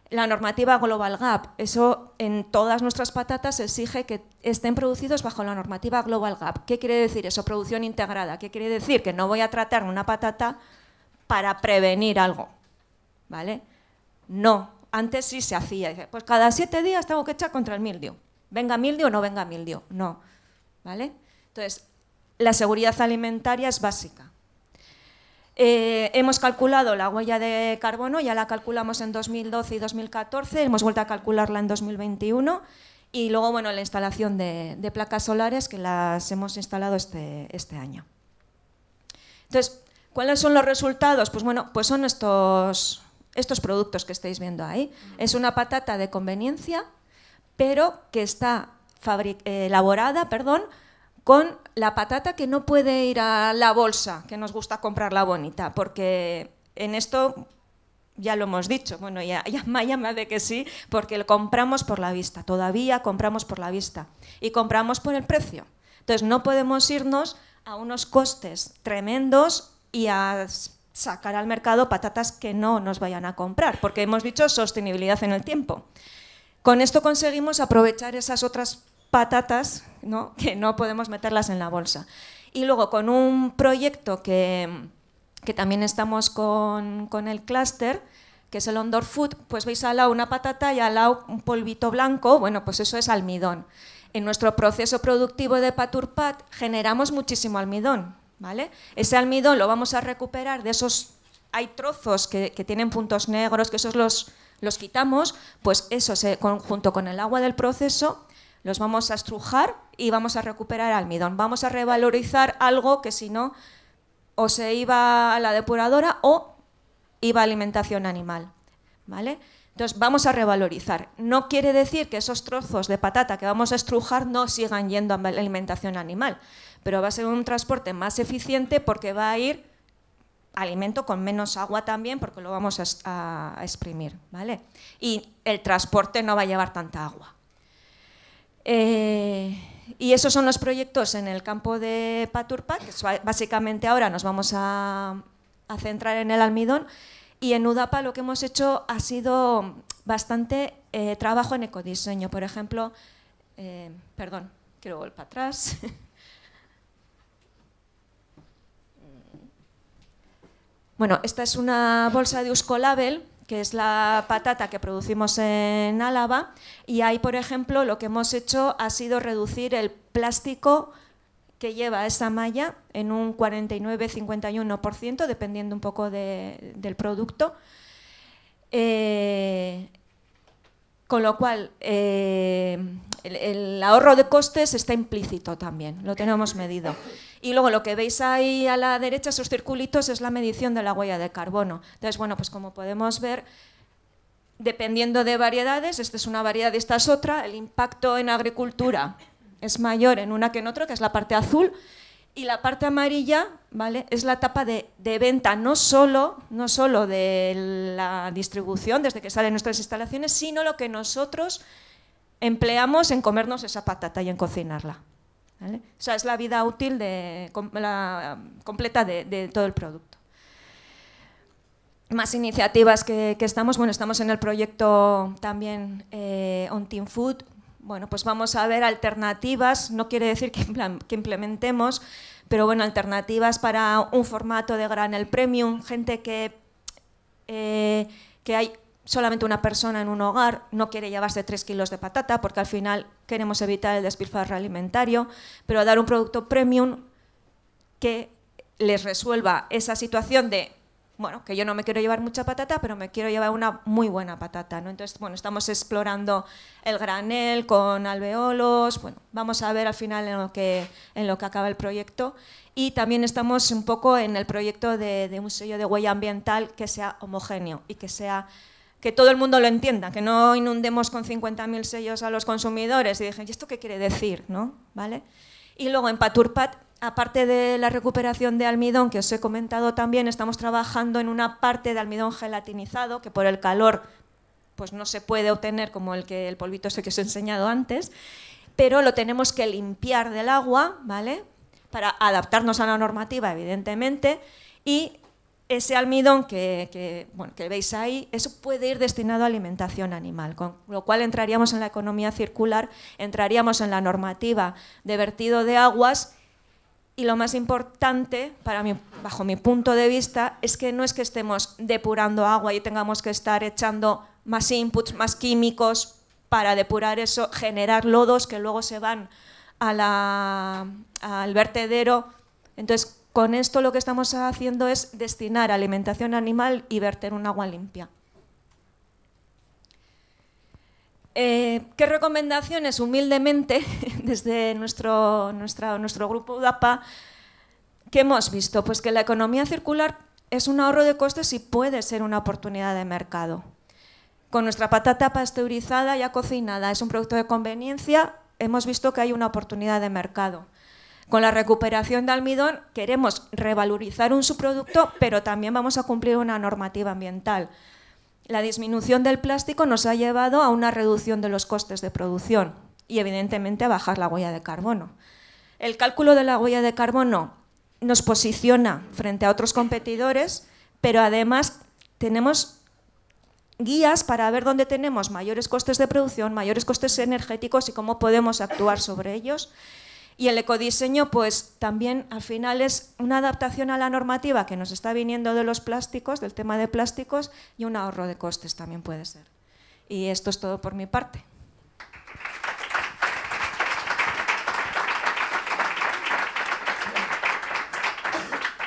S6: La normativa Global Gap, eso en todas nuestras patatas exige que estén producidos bajo la normativa Global Gap. ¿Qué quiere decir eso? Producción integrada. ¿Qué quiere decir? Que no voy a tratar una patata para prevenir algo. ¿Vale? No, antes sí se hacía. Pues cada siete días tengo que echar contra el mildio venga Mildio o no venga Mildio, no. ¿Vale? Entonces, la seguridad alimentaria es básica. Eh, hemos calculado la huella de carbono, ya la calculamos en 2012 y 2014, hemos vuelto a calcularla en 2021 y luego bueno, la instalación de, placas solares que las hemos instalado este, este año. Entonces, ¿cuáles son los resultados? Pues bueno, pues son estos, estos productos que estáis viendo ahí. Es una patata de conveniencia pero que está eh, elaborada perdón, con la patata que no puede ir a la bolsa, que nos gusta comprar la bonita, porque en esto ya lo hemos dicho, bueno, ya, ya, Maya <laughs> me de que sí, porque lo compramos por la vista, todavía compramos por la vista y compramos por el precio. Entonces no podemos irnos a unos costes tremendos y a sacar al mercado patatas que no nos vayan a comprar, porque hemos dicho sostenibilidad en el tiempo. Con esto conseguimos aprovechar esas otras patatas ¿no? <laughs> que no podemos meterlas en la bolsa. Y luego con un proyecto que, también estamos con, el clúster, que es el Ondor Food, pues veis al lado una patata y al lado un polvito blanco, bueno, pues eso es almidón. En nuestro proceso productivo de Paturpat generamos muchísimo almidón, ¿vale? Ese almidón lo vamos a recuperar de esos, hay trozos que, que tienen puntos negros, que esos los los quitamos, pues eso, se, junto con el agua del proceso, los vamos a estrujar y vamos a recuperar almidón. Vamos a revalorizar algo que si no o se iba a la depuradora o iba a alimentación animal. ¿Vale? Entonces vamos a revalorizar. No quiere decir que esos trozos de patata que vamos a estrujar no sigan yendo a alimentación animal, pero va a ser un transporte más eficiente porque va a ir alimento con menos agua también porque lo vamos a, exprimir, ¿vale? Y el transporte no va a llevar tanta agua. Eh, y esos son los proyectos en el campo de Paturpa, que básicamente ahora nos vamos a, centrar en el almidón. Y en UDAPA lo que hemos hecho ha sido bastante eh, trabajo en ecodiseño. Por ejemplo, eh, perdón, quiero volver para atrás. <laughs> Bueno, esta es una bolsa de uscolabel, que es la patata que producimos en Álava, y ahí, por ejemplo, lo que hemos hecho ha sido reducir el plástico que lleva esa malla en un 49-51%, dependiendo un poco del producto. Eh, con lo cual, eh, el ahorro de costes está implícito también, lo tenemos medido. Y luego lo que veis ahí a la derecha, esos circulitos, es la medición de la huella de carbono. Entonces, bueno, pues como podemos ver, dependiendo de variedades, esta es una variedad y esta es otra, el impacto en agricultura es mayor en una que en otra, que es la parte azul, y la parte amarilla ¿vale? es la etapa de, venta, no solo, no solo de la distribución, desde que salen nuestras instalaciones, sino lo que nosotros empleamos en comernos esa patata y en cocinarla. O sea, es la vida útil de, completa de, todo el producto más iniciativas que, estamos. Bueno, estamos en el proyecto también eh, On Team Food. Bueno, pues vamos a ver alternativas, no quiere decir que, implementemos, pero bueno, alternativas para un formato de granel premium, gente que, eh, que hay solamente una persona en un hogar no quiere llevarse 3 kilos de patata porque al final queremos evitar el despilfarro alimentario, pero dar un producto premium que les resuelva esa situación de, bueno, que yo no me quiero llevar mucha patata, pero me quiero llevar una muy buena patata. ¿no? Entonces, bueno, estamos explorando el granel con alveolos, bueno, vamos a ver al final en lo que, en lo que acaba el proyecto. Y también estamos un poco en el proyecto de un sello de huella ambiental que sea homogéneo y que sea que todo el mundo lo entienda, que no inundemos con 50.000 sellos a los consumidores y dije, ¿y esto qué quiere decir? ¿No? ¿Vale? Y luego en Paturpat, aparte de la recuperación de almidón que os he comentado también, estamos trabajando en una parte de almidón gelatinizado que por el calor pues no se puede obtener como el que el polvito ese que os he enseñado antes, pero lo tenemos que limpiar del agua, ¿vale? Para adaptarnos a la normativa, evidentemente, y ese almidón que, veis ahí, eso puede ir destinado a alimentación animal, con lo cual entraríamos en la economía circular, entraríamos en la normativa de vertido de aguas y lo más importante, para mí, bajo mi punto de vista, es que no es que estemos depurando agua y tengamos que estar echando más inputs, más químicos para depurar eso, generar lodos que luego se van al vertedero. Entonces, con esto lo que estamos haciendo es destinar alimentación animal y verter un agua limpia. Eh, ¿Qué recomendaciones? Humildemente, <laughs> desde nuestro, nuestro grupo UDAPA, ¿qué hemos visto? Pues que la economía circular es un ahorro de costes y puede ser una oportunidad de mercado. Con nuestra patata pasteurizada ya cocinada, es un producto de conveniencia, hemos visto que hay una oportunidad de mercado. Con la recuperación de almidón queremos revalorizar un subproducto, pero también vamos a cumplir una normativa ambiental. La disminución del plástico nos ha llevado a una reducción de los costes de producción y, evidentemente, a bajar la huella de carbono. El cálculo de la huella de carbono nos posiciona frente a otros competidores, pero además tenemos guías para ver dónde tenemos mayores costes de producción, mayores costes energéticos y cómo podemos actuar sobre ellos. Y el ecodiseño, pues también al final es una adaptación a la normativa que nos está viniendo de los plásticos, del tema de plásticos, y un ahorro de costes también puede ser. Y esto es todo por mi parte.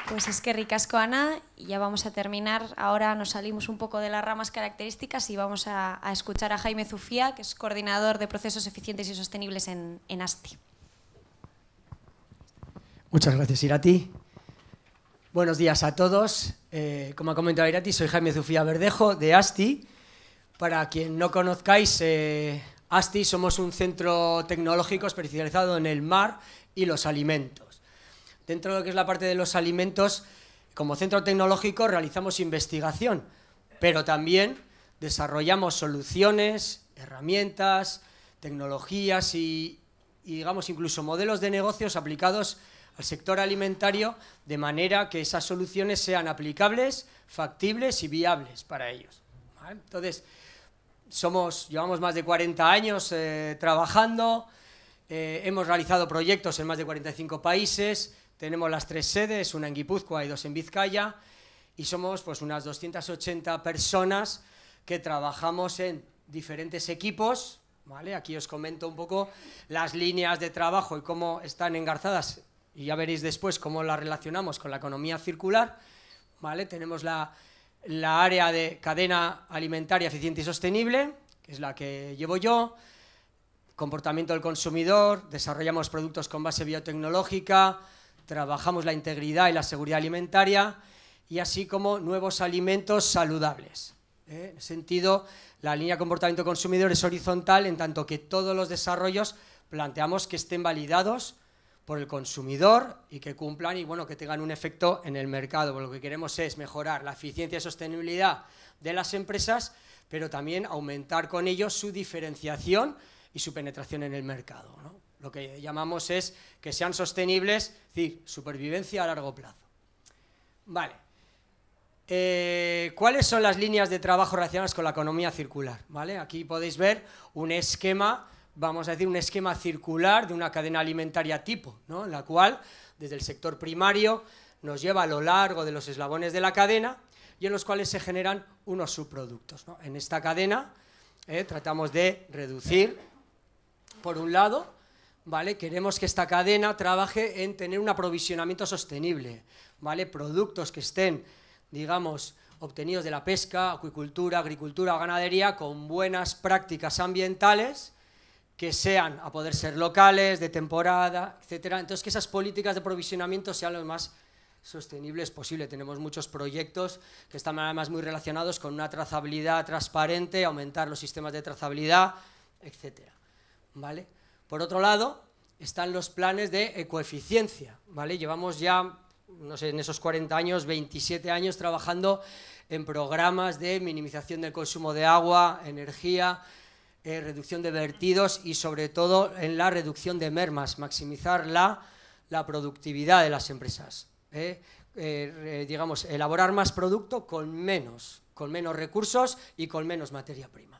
S6: Pues
S2: es que ricasco, Ana. Y ya vamos a terminar. Ahora nos salimos un poco de las ramas características y vamos a, escuchar a Jaime Zufía, que es coordinador de procesos eficientes y sostenibles en, en
S1: ASTI. Muchas gracias, Irati. Buenos días a todos. Eh, como ha comentado Irati, soy Jaime Zufía Verdejo de ASTI. Para quien no conozcáis, eh, ASTI somos un centro tecnológico especializado en el mar y los alimentos. Dentro de lo que es la parte de los alimentos, como centro tecnológico realizamos investigación, pero también desarrollamos soluciones, herramientas, tecnologías y, y digamos, incluso modelos de negocios aplicados al sector alimentario de manera que esas soluciones sean aplicables, factibles y viables para ellos. Entonces, somos, llevamos más de 40 años eh, trabajando, eh, hemos realizado proyectos en más de 45 países, tenemos las tres sedes, una en Guipúzcoa y dos en Vizcaya, y somos pues, unas 280 personas que trabajamos en diferentes equipos. ¿vale? Aquí os comento un poco las líneas de trabajo y cómo están engarzadas y ya veréis después cómo la relacionamos con la economía circular, ¿vale? Tenemos la, la área de cadena alimentaria eficiente y sostenible, que es la que llevo yo, comportamiento del consumidor, desarrollamos productos con base biotecnológica, trabajamos la integridad y la seguridad alimentaria y así como nuevos alimentos saludables. ¿eh? En ese sentido, la línea comportamiento consumidor es horizontal en tanto que todos los desarrollos planteamos que estén validados por el consumidor y que cumplan y bueno, que tengan un efecto en el mercado. Lo que queremos es mejorar la eficiencia y sostenibilidad de las empresas, pero también aumentar con ello su diferenciación y su penetración en el mercado. Lo que llamamos es que sean sostenibles, es decir, supervivencia a largo plazo. Vale. Eh, ¿Cuáles son las líneas de trabajo relacionadas con la economía circular? ¿Vale? Aquí podéis ver un esquema vamos a decir, un esquema circular de una cadena alimentaria tipo, ¿no? la cual desde el sector primario nos lleva a lo largo de los eslabones de la cadena y en los cuales se generan unos subproductos. En esta cadena eh, tratamos de reducir, por un lado, ¿vale? queremos que esta cadena trabaje en tener un aprovisionamiento sostenible, ¿vale? productos que estén, digamos, obtenidos de la pesca, acuicultura, agricultura o ganadería con buenas prácticas ambientales que sean, a poder ser locales, de temporada, etcétera. Entonces, que esas políticas de provisionamiento sean lo más sostenibles posible. Tenemos muchos proyectos que están además muy relacionados con una trazabilidad transparente, aumentar los sistemas de trazabilidad, etcétera. ¿Vale? Por otro lado, están los planes de ecoeficiencia, ¿vale? Llevamos ya no sé, en esos 40 años, 27 años trabajando en programas de minimización del consumo de agua, energía, eh, reducción de vertidos y sobre todo en la reducción de mermas, maximizar la, productividad de las empresas. ¿eh? Eh, digamos, elaborar más producto con menos, con menos recursos y con menos materia prima.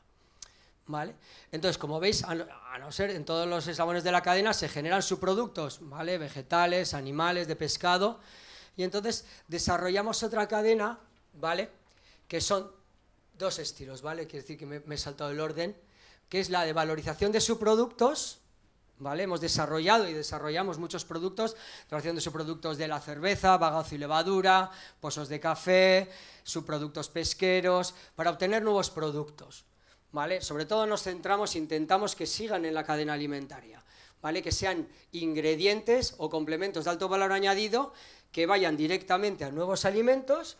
S1: ¿Vale? Entonces, como veis, a no, ser en todos los eslabones de la cadena se generan subproductos, ¿vale? Vegetales, animales, de pescado, y entonces desarrollamos otra cadena, ¿vale? Que son dos estilos, ¿vale? Quiere decir que me he saltado el orden, que es la de valorización de subproductos, ¿Vale? Hemos desarrollado y desarrollamos muchos productos, relación de subproductos de la cerveza, bagazo y levadura, pozos de café, subproductos pesqueros, para obtener nuevos productos. ¿Vale? Sobre todo nos centramos, intentamos que sigan en la cadena alimentaria, ¿vale? Que sean ingredientes o complementos de alto valor añadido que vayan directamente a nuevos alimentos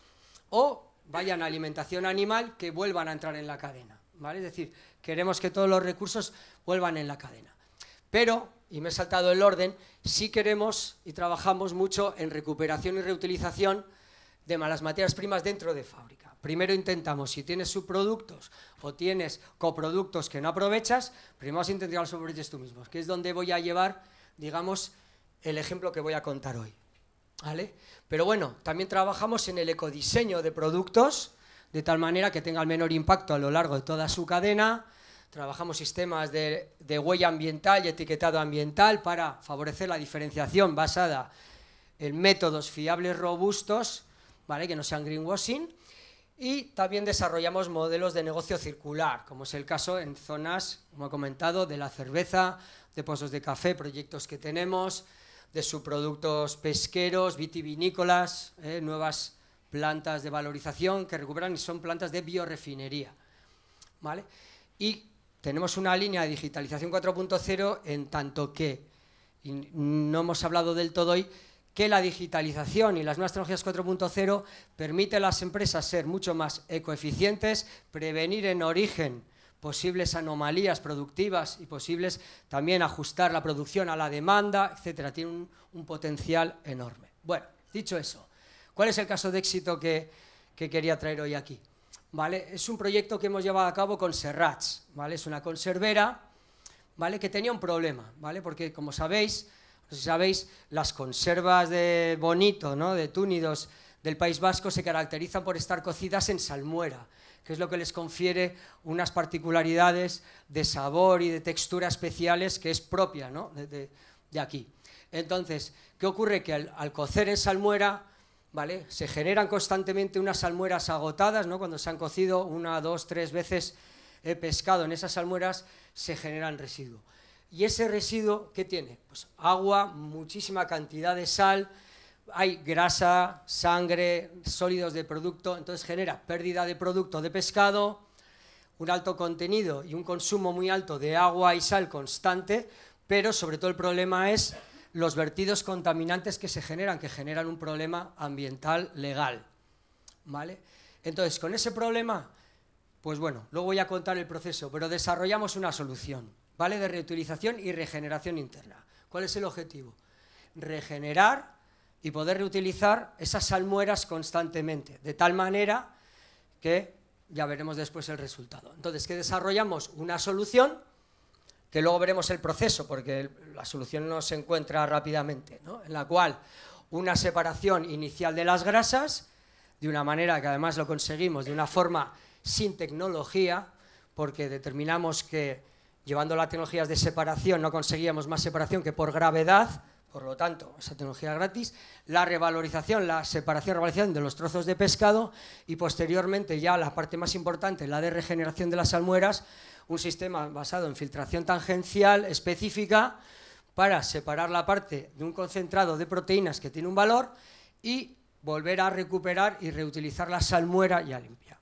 S1: o vayan a alimentación animal que vuelvan a entrar en la cadena, ¿vale? Es decir, queremos que todos los recursos vuelvan en la cadena. Pero, y me he saltado el orden, sí queremos y trabajamos mucho en recuperación y reutilización de malas materias primas dentro de fábrica. Primero intentamos, si tienes subproductos o tienes coproductos que no aprovechas, primero intentamos intentar los aproveches tú mismo, que es donde voy a llevar, digamos, el ejemplo que voy a contar hoy. Pero bueno, también trabajamos en el ecodiseño de productos, de tal manera que tenga el menor impacto a lo largo de toda su cadena, Trabajamos sistemas de, huella ambiental y etiquetado ambiental para favorecer la diferenciación basada en métodos fiables robustos, ¿vale? que no sean greenwashing, y también desarrollamos modelos de negocio circular, como es el caso en zonas, como he comentado, de la cerveza, de pozos de café, proyectos que tenemos, de subproductos pesqueros, vitivinícolas, ¿eh? nuevas plantas de valorización que recuperan y son plantas de biorefinería. ¿vale? Y tenemos una línea de digitalización 4.0 en tanto que, y no hemos hablado del todo hoy, que la digitalización y las nuevas tecnologías 4.0 permite a las empresas ser mucho más ecoeficientes, prevenir en origen posibles anomalías productivas y posibles también ajustar la producción a la demanda, etcétera. Tiene un, potencial enorme. Bueno, dicho eso, ¿cuál es el caso de éxito que quería traer hoy aquí? Es un proyecto que hemos llevado a cabo con Serrats, ¿vale? Es una conservera, ¿vale? Que tenía un problema, ¿vale? Porque como sabéis, sabéis, las conservas de bonito, ¿no? De túnidos del País Vasco se caracterizan por estar cocidas en salmuera, que es lo que les confiere unas particularidades de sabor y de textura especiales que es propia, ¿no? De, aquí. Entonces, ¿qué ocurre? Que al cocer en salmuera ¿vale? Se generan constantemente unas almueras agotadas, ¿no? Cuando se han cocido una, dos, tres veces el pescado en esas almueras, se generan residuos. ¿Y ese residuo qué tiene? Pues agua, muchísima cantidad de sal, hay grasa, sangre, sólidos de producto, entonces genera pérdida de producto de pescado, un alto contenido y un consumo muy alto de agua y sal constante, pero sobre todo el problema es los vertidos contaminantes que se generan, que generan un problema ambiental legal. ¿Vale? Entonces, con ese problema, pues bueno, luego voy a contar el proceso, pero desarrollamos una solución, ¿vale? De reutilización y regeneración interna. ¿Cuál es el objetivo? Regenerar y poder reutilizar esas almueras constantemente, de tal manera que ya veremos después el resultado. Entonces, que desarrollamos una solución que luego veremos el proceso, porque la solución no se encuentra rápidamente, en la cual una separación inicial de las grasas, de una manera que además lo conseguimos de una forma sin tecnología, porque determinamos que llevando las tecnologías de separación no conseguíamos más separación que por gravedad, por lo tanto, esa tecnología gratis, la revalorización, la separación, revalorización de los trozos de pescado y posteriormente ya la parte más importante, la de regeneración de las almueras, un sistema basado en filtración tangencial específica para separar la parte de un concentrado de proteínas que tiene un valor y volver a recuperar y reutilizar la salmuera ya limpia.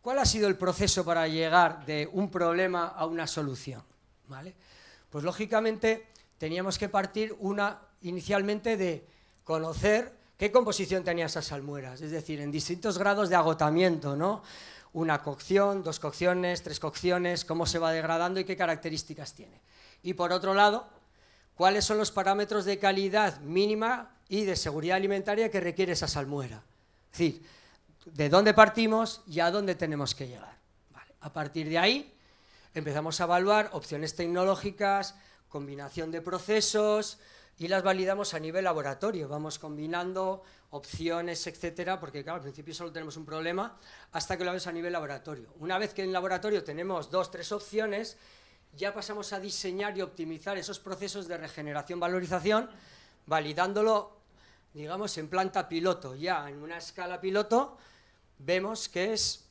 S1: ¿Cuál ha sido el proceso para llegar de un problema a una solución? ¿Vale? Pues lógicamente teníamos que partir una inicialmente de conocer qué composición tenía esas salmueras, es decir, en distintos grados de agotamiento, ¿no? una cocción, dos cocciones, tres cocciones, cómo se va degradando y qué características tiene. Y por otro lado, cuáles son los parámetros de calidad mínima y de seguridad alimentaria que requiere esa salmuera. Es decir, de dónde partimos y a dónde tenemos que llegar. A partir de ahí, empezamos a evaluar opciones tecnológicas, combinación de procesos, y las validamos a nivel laboratorio. Vamos combinando opciones, etcétera, porque claro, al principio solo tenemos un problema hasta que lo vemos a nivel laboratorio. Una vez que en laboratorio tenemos dos, tres opciones, ya pasamos a diseñar y optimizar esos procesos de regeneración-valorización, validándolo, digamos, en planta piloto. Ya en una escala piloto vemos que es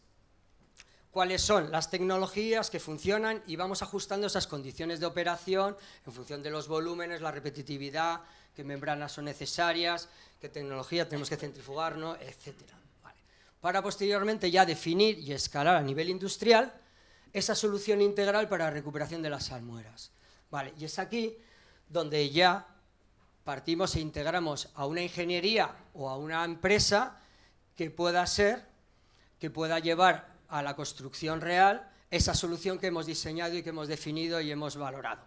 S1: cuáles son las tecnologías que funcionan y vamos ajustando esas condiciones de operación en función de los volúmenes, la repetitividad, qué membranas son necesarias, qué tecnología tenemos que centrifugarnos, etc. Para posteriormente ya definir y escalar a nivel industrial esa solución integral para la recuperación de las almueras. Vale, y es aquí donde ya partimos e integramos a una ingeniería o a una empresa que pueda ser, que pueda llevar a la construcción real esa solución que hemos diseñado y que hemos definido y hemos valorado.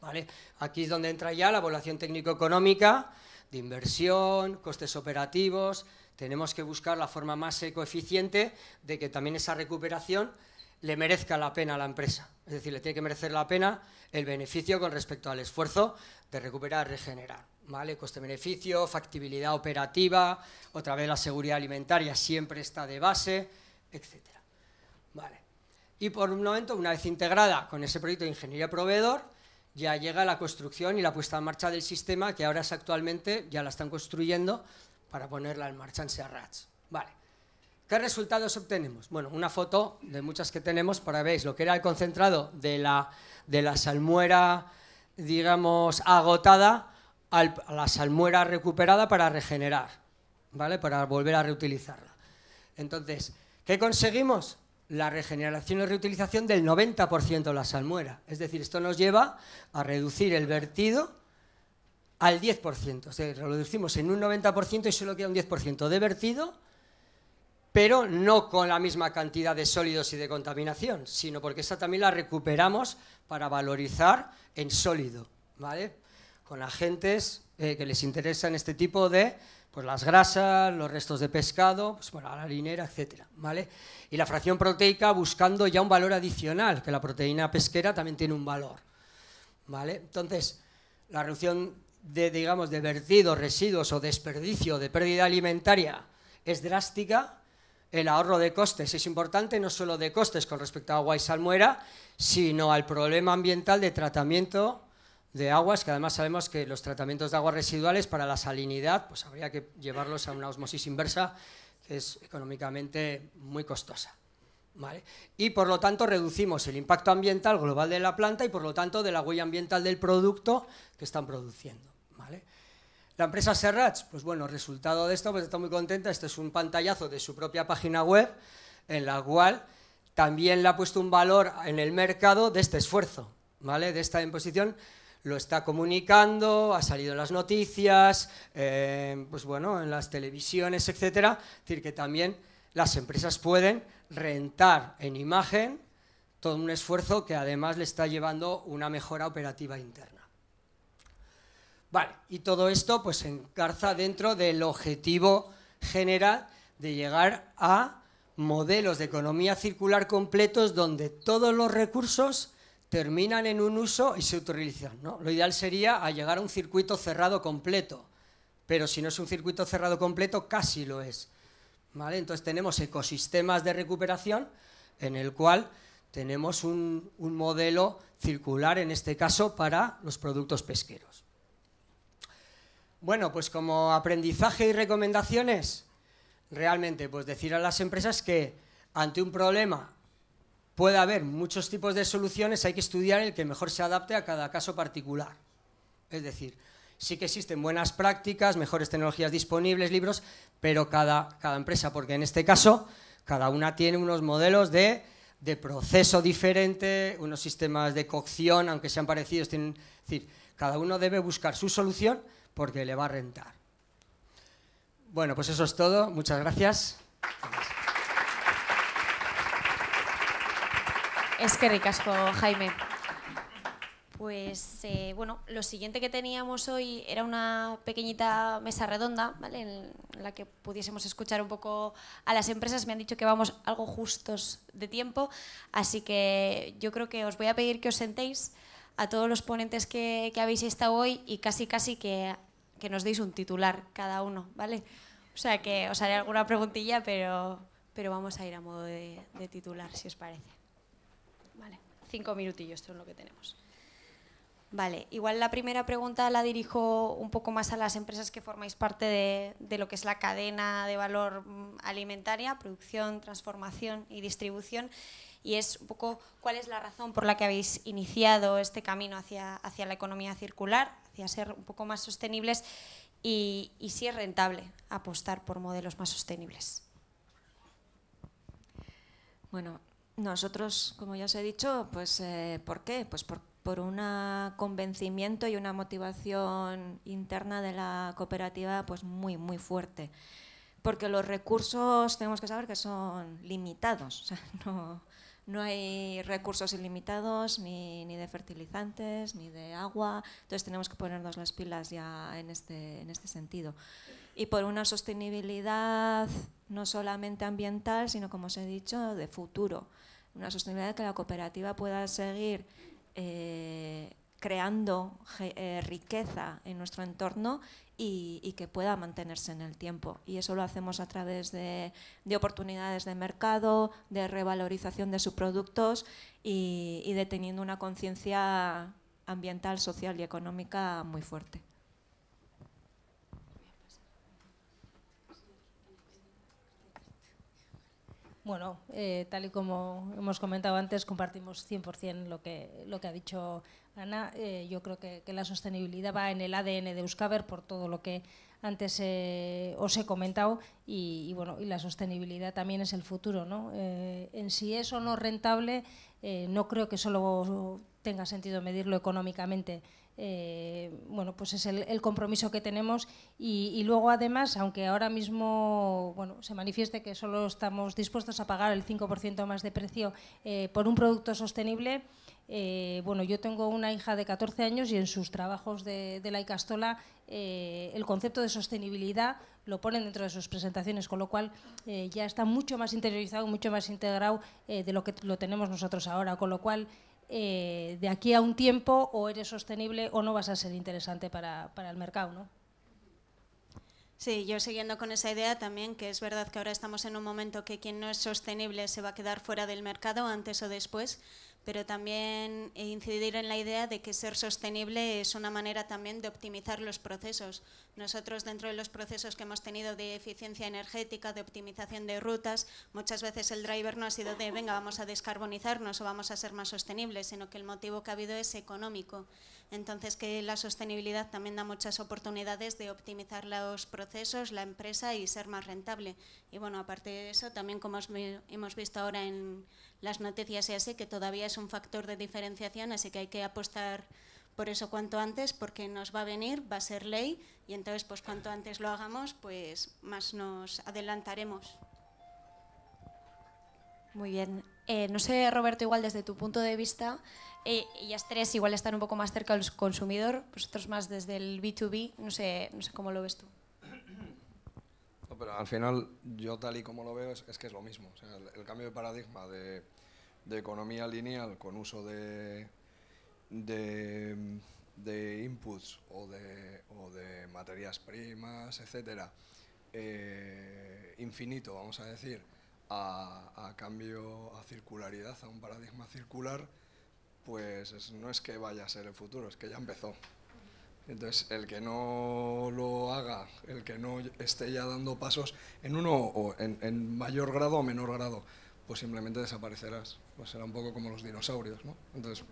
S1: ¿Vale? Aquí es donde entra ya la evaluación técnico-económica, de inversión, costes operativos. Tenemos que buscar la forma más ecoeficiente de que también esa recuperación le merezca la pena a la empresa. Es decir, le tiene que merecer la pena el beneficio con respecto al esfuerzo de recuperar, regenerar. ¿Vale? Coste-beneficio, factibilidad operativa, otra vez la seguridad alimentaria siempre está de base etc. Vale. Y por un momento, una vez integrada con ese proyecto de ingeniería proveedor, ya llega la construcción y la puesta en marcha del sistema que ahora es actualmente, ya la están construyendo para ponerla en marcha en Serrats. Vale. ¿Qué resultados obtenemos? Bueno, una foto de muchas que tenemos para ver lo que era el concentrado de la, salmuera, digamos, agotada a la salmuera recuperada para regenerar, ¿vale? Para volver a reutilizarla. Entonces, ¿Qué conseguimos? La regeneración y reutilización del 90% de la salmuera. Es decir, esto nos lleva a reducir el vertido al 10%. O sea, lo reducimos en un 90% y solo queda un 10% de vertido, pero no con la misma cantidad de sólidos y de contaminación, sino porque esa también la recuperamos para valorizar en sólido, ¿vale? Con agentes eh, que les interesan este tipo de pues las grasas, los restos de pescado, pues bueno, la harinera, etcétera, ¿vale? Y la fracción proteica buscando ya un valor adicional, que la proteína pesquera también tiene un valor, ¿vale? Entonces, la reducción de, digamos, de vertidos, residuos o desperdicio de pérdida alimentaria es drástica, el ahorro de costes es importante, no solo de costes con respecto a agua y salmuera, sino al problema ambiental de tratamiento de aguas, que además sabemos que los tratamientos de aguas residuales para la salinidad, pues habría que llevarlos a una osmosis inversa, que es económicamente muy costosa. ¿Vale? Y por lo tanto reducimos el impacto ambiental global de la planta y por lo tanto de la huella ambiental del producto que están produciendo. ¿vale? La empresa Serrats, pues bueno, resultado de esto, pues está muy contenta, este es un pantallazo de su propia página web en la cual también le ha puesto un valor en el mercado de este esfuerzo, ¿vale? de esta imposición lo está comunicando, ha salido en las noticias, eh, pues bueno, en las televisiones, etcétera. Es decir, que también las empresas pueden rentar en imagen todo un esfuerzo que además le está llevando una mejora operativa interna. Vale, y todo esto pues se encarza dentro del objetivo general de llegar a modelos de economía circular completos donde todos los recursos terminan en un uso y se utilizan. Lo ideal sería llegar a un circuito cerrado completo, pero si no es un circuito cerrado completo, casi lo es. ¿vale? Entonces tenemos ecosistemas de recuperación en el cual tenemos un, modelo circular, en este caso, para los productos pesqueros. Bueno, pues como aprendizaje y recomendaciones, realmente, pues decir a las empresas que ante un problema puede haber muchos tipos de soluciones, hay que estudiar el que mejor se adapte a cada caso particular. Es decir, sí que existen buenas prácticas, mejores tecnologías disponibles, libros, pero cada, cada empresa, porque en este caso cada una tiene unos modelos de, de proceso diferente, unos sistemas de cocción, aunque sean parecidos, tienen, es decir, cada uno debe buscar su solución porque le va a rentar. Bueno, pues eso es todo. Muchas gracias.
S2: Es que ricasco, Jaime. Pues eh, bueno, lo siguiente que teníamos hoy era una pequeñita mesa redonda, ¿vale? En la que pudiésemos escuchar un poco a las empresas. Me han dicho que vamos algo justos de tiempo, así que yo creo que os voy a pedir que os sentéis a todos los ponentes que, habéis estado hoy y casi casi que, nos deis un titular cada uno, ¿vale? O sea que os haré alguna preguntilla, pero, pero vamos a ir a modo de titular, si os parece cinco minutillos, esto es lo que tenemos. Vale, igual la primera pregunta la dirijo un poco más a las empresas que formáis parte de, lo que es la cadena de valor mm, alimentaria, producción, transformación y distribución y es un poco cuál es la razón por la que habéis iniciado este camino hacia, hacia la economía circular, hacia ser un poco más sostenibles y, y si es rentable
S6: apostar por modelos más sostenibles. Bueno, nosotros, como ya os he dicho, pues eh, ¿por qué? Pues por, por un convencimiento y una motivación interna de la cooperativa pues muy, muy fuerte. Porque los recursos tenemos que saber que son limitados, o sea, <laughs> no, no hay recursos ilimitados ni, ni, de fertilizantes, ni de agua, entonces tenemos que ponernos las pilas ya en este, en este sentido. Y por una sostenibilidad no solamente ambiental, sino como os he dicho, de futuro una sostenibilidad que la cooperativa pueda seguir eh, creando eh, riqueza en nuestro entorno y, que pueda mantenerse en el tiempo. Y eso lo hacemos a través de, oportunidades de mercado, de revalorización de sus productos y, y de teniendo una conciencia ambiental, social y económica muy fuerte. Bueno, eh, tal y
S5: como hemos comentado antes, compartimos 100% lo que, lo que ha dicho Ana. Eh, yo creo que, la sostenibilidad va en el ADN de Euskaber por todo lo que antes eh, os he comentado y, bueno, y la sostenibilidad también es el futuro. ¿no? en si es o no rentable, no creo que solo tenga sentido medirlo económicamente. Eh, bueno, pues es el, compromiso que tenemos y, luego además, aunque ahora mismo bueno, se manifieste que solo estamos dispuestos a pagar el 5% más de precio eh, por un producto sostenible, eh, bueno, yo tengo una hija de 14 años y en sus trabajos de, la Icastola el concepto de sostenibilidad lo ponen dentro de sus presentaciones, con lo cual ya está mucho más interiorizado, mucho más integrado de lo que lo tenemos nosotros ahora, con lo cual eh, de aquí a un tiempo o eres sostenible o no vas a ser interesante para, el mercado, ¿no?
S4: Sí, yo siguiendo con esa idea también, que es verdad que ahora estamos en un momento que quien no es sostenible se va a quedar fuera del mercado antes o después, pero también incidir en la idea de que ser sostenible es una manera también de optimizar los procesos. Nosotros dentro de los procesos que hemos tenido de eficiencia energética, de optimización de rutas, muchas veces el driver no ha sido de venga, vamos a descarbonizarnos o vamos a ser más sostenibles, sino que el motivo que ha habido es económico. Entonces, que la sostenibilidad también da muchas oportunidades de optimizar los procesos, la empresa y ser más rentable. Y bueno, aparte de eso, también como hemos visto ahora en las noticias y así, que todavía es un factor de diferenciación, así que hay que apostar por eso cuanto antes, porque nos va a venir, va a ser ley, y entonces pues cuanto antes lo hagamos, pues más nos adelantaremos.
S2: Muy bien. Eh, no sé, Roberto, igual desde tu punto de vista,
S4: eh, ellas
S2: tres igual están un poco más cerca del consumidor, vosotros más desde el B2B, no sé, no sé cómo lo ves tú.
S3: No, pero al final yo tal y como lo veo es, que es lo mismo. el, cambio de paradigma de, economía lineal con uso de, de, inputs o de, materias primas, etcétera, eh, infinito, vamos a decir, a cambio a circularidad, a un paradigma circular pues no es que vaya a ser el futuro, es que ya empezó. Entonces, el que no lo haga, el que no esté ya dando pasos en uno o en, mayor grado o menor grado, pues simplemente desaparecerás. Pues será un poco como los dinosaurios, ¿no? Entonces,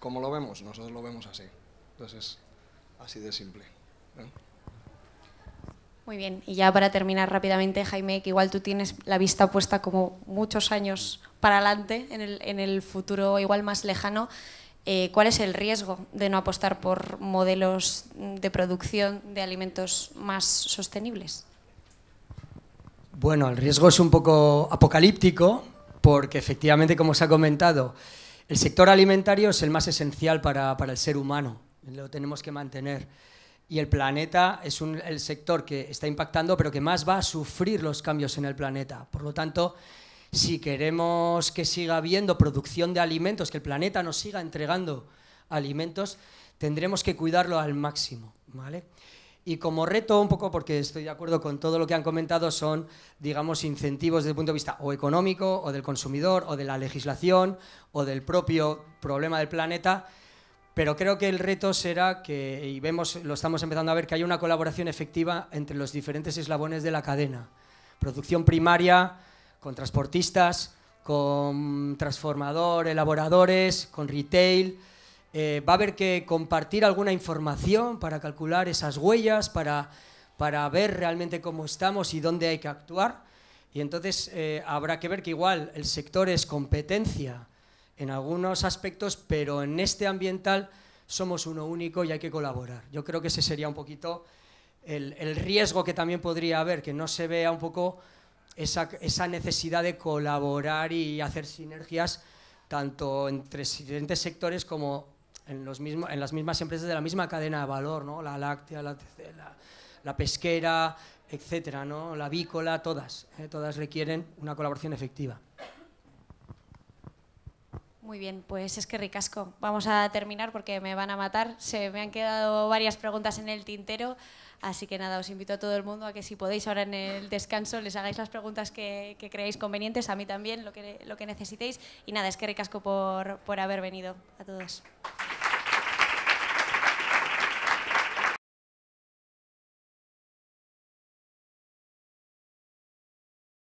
S3: ¿cómo lo vemos? Nosotros lo vemos así. Entonces, así de simple. ¿eh?
S2: Muy bien, y ya para terminar rápidamente, Jaime, que igual tú tienes la vista puesta como muchos años para adelante, en el, futuro igual más lejano, eh, ¿cuál es el riesgo de no apostar por modelos de producción de alimentos más sostenibles?
S1: Bueno, el riesgo es un poco apocalíptico porque efectivamente, como se ha comentado, el sector alimentario es el más esencial para, el ser humano, lo tenemos que mantener. Y el planeta es el sector que está impactando, pero que más va a sufrir los cambios en el planeta. Por lo tanto, si queremos que siga habiendo producción de alimentos, que el planeta nos siga entregando alimentos, tendremos que cuidarlo al máximo, ¿vale? Y como reto, un poco porque estoy de acuerdo con todo lo que han comentado, son, digamos, incentivos desde el punto de vista o económico, o del consumidor, o de la legislación, o del propio problema del planeta, pero creo que el reto será que, y vemos, lo estamos empezando a ver, que hay una colaboración efectiva entre los diferentes eslabones de la cadena. Producción primaria, con transportistas, con transformador, elaboradores, con retail. Eh, va a haber que compartir alguna información para calcular esas huellas, para, para ver realmente cómo estamos y dónde hay que actuar. Y entonces eh, habrá que ver que igual el sector es competencia en algunos aspectos, pero en este ambiental somos uno único y hay que colaborar. Yo creo que ese sería un poquito el, el riesgo que también podría haber, que no se vea un poco esa, esa necesidad de colaborar y hacer sinergias tanto entre diferentes sectores como en, los mismo, en las mismas empresas de la misma cadena de valor, ¿no? la láctea, la, la, pesquera, etcétera, ¿no? la avícola, todas, ¿eh? todas requieren una colaboración efectiva.
S2: Muy bien, pues es que ricasco. Vamos a terminar porque me van a matar. Se me han quedado varias preguntas en el tintero. Así que nada, os invito a todo el mundo a que si podéis ahora en el descanso les hagáis las preguntas que, creáis convenientes, a mí también, lo que, lo que necesitéis. Y nada, es que recasco por, por haber venido a todos.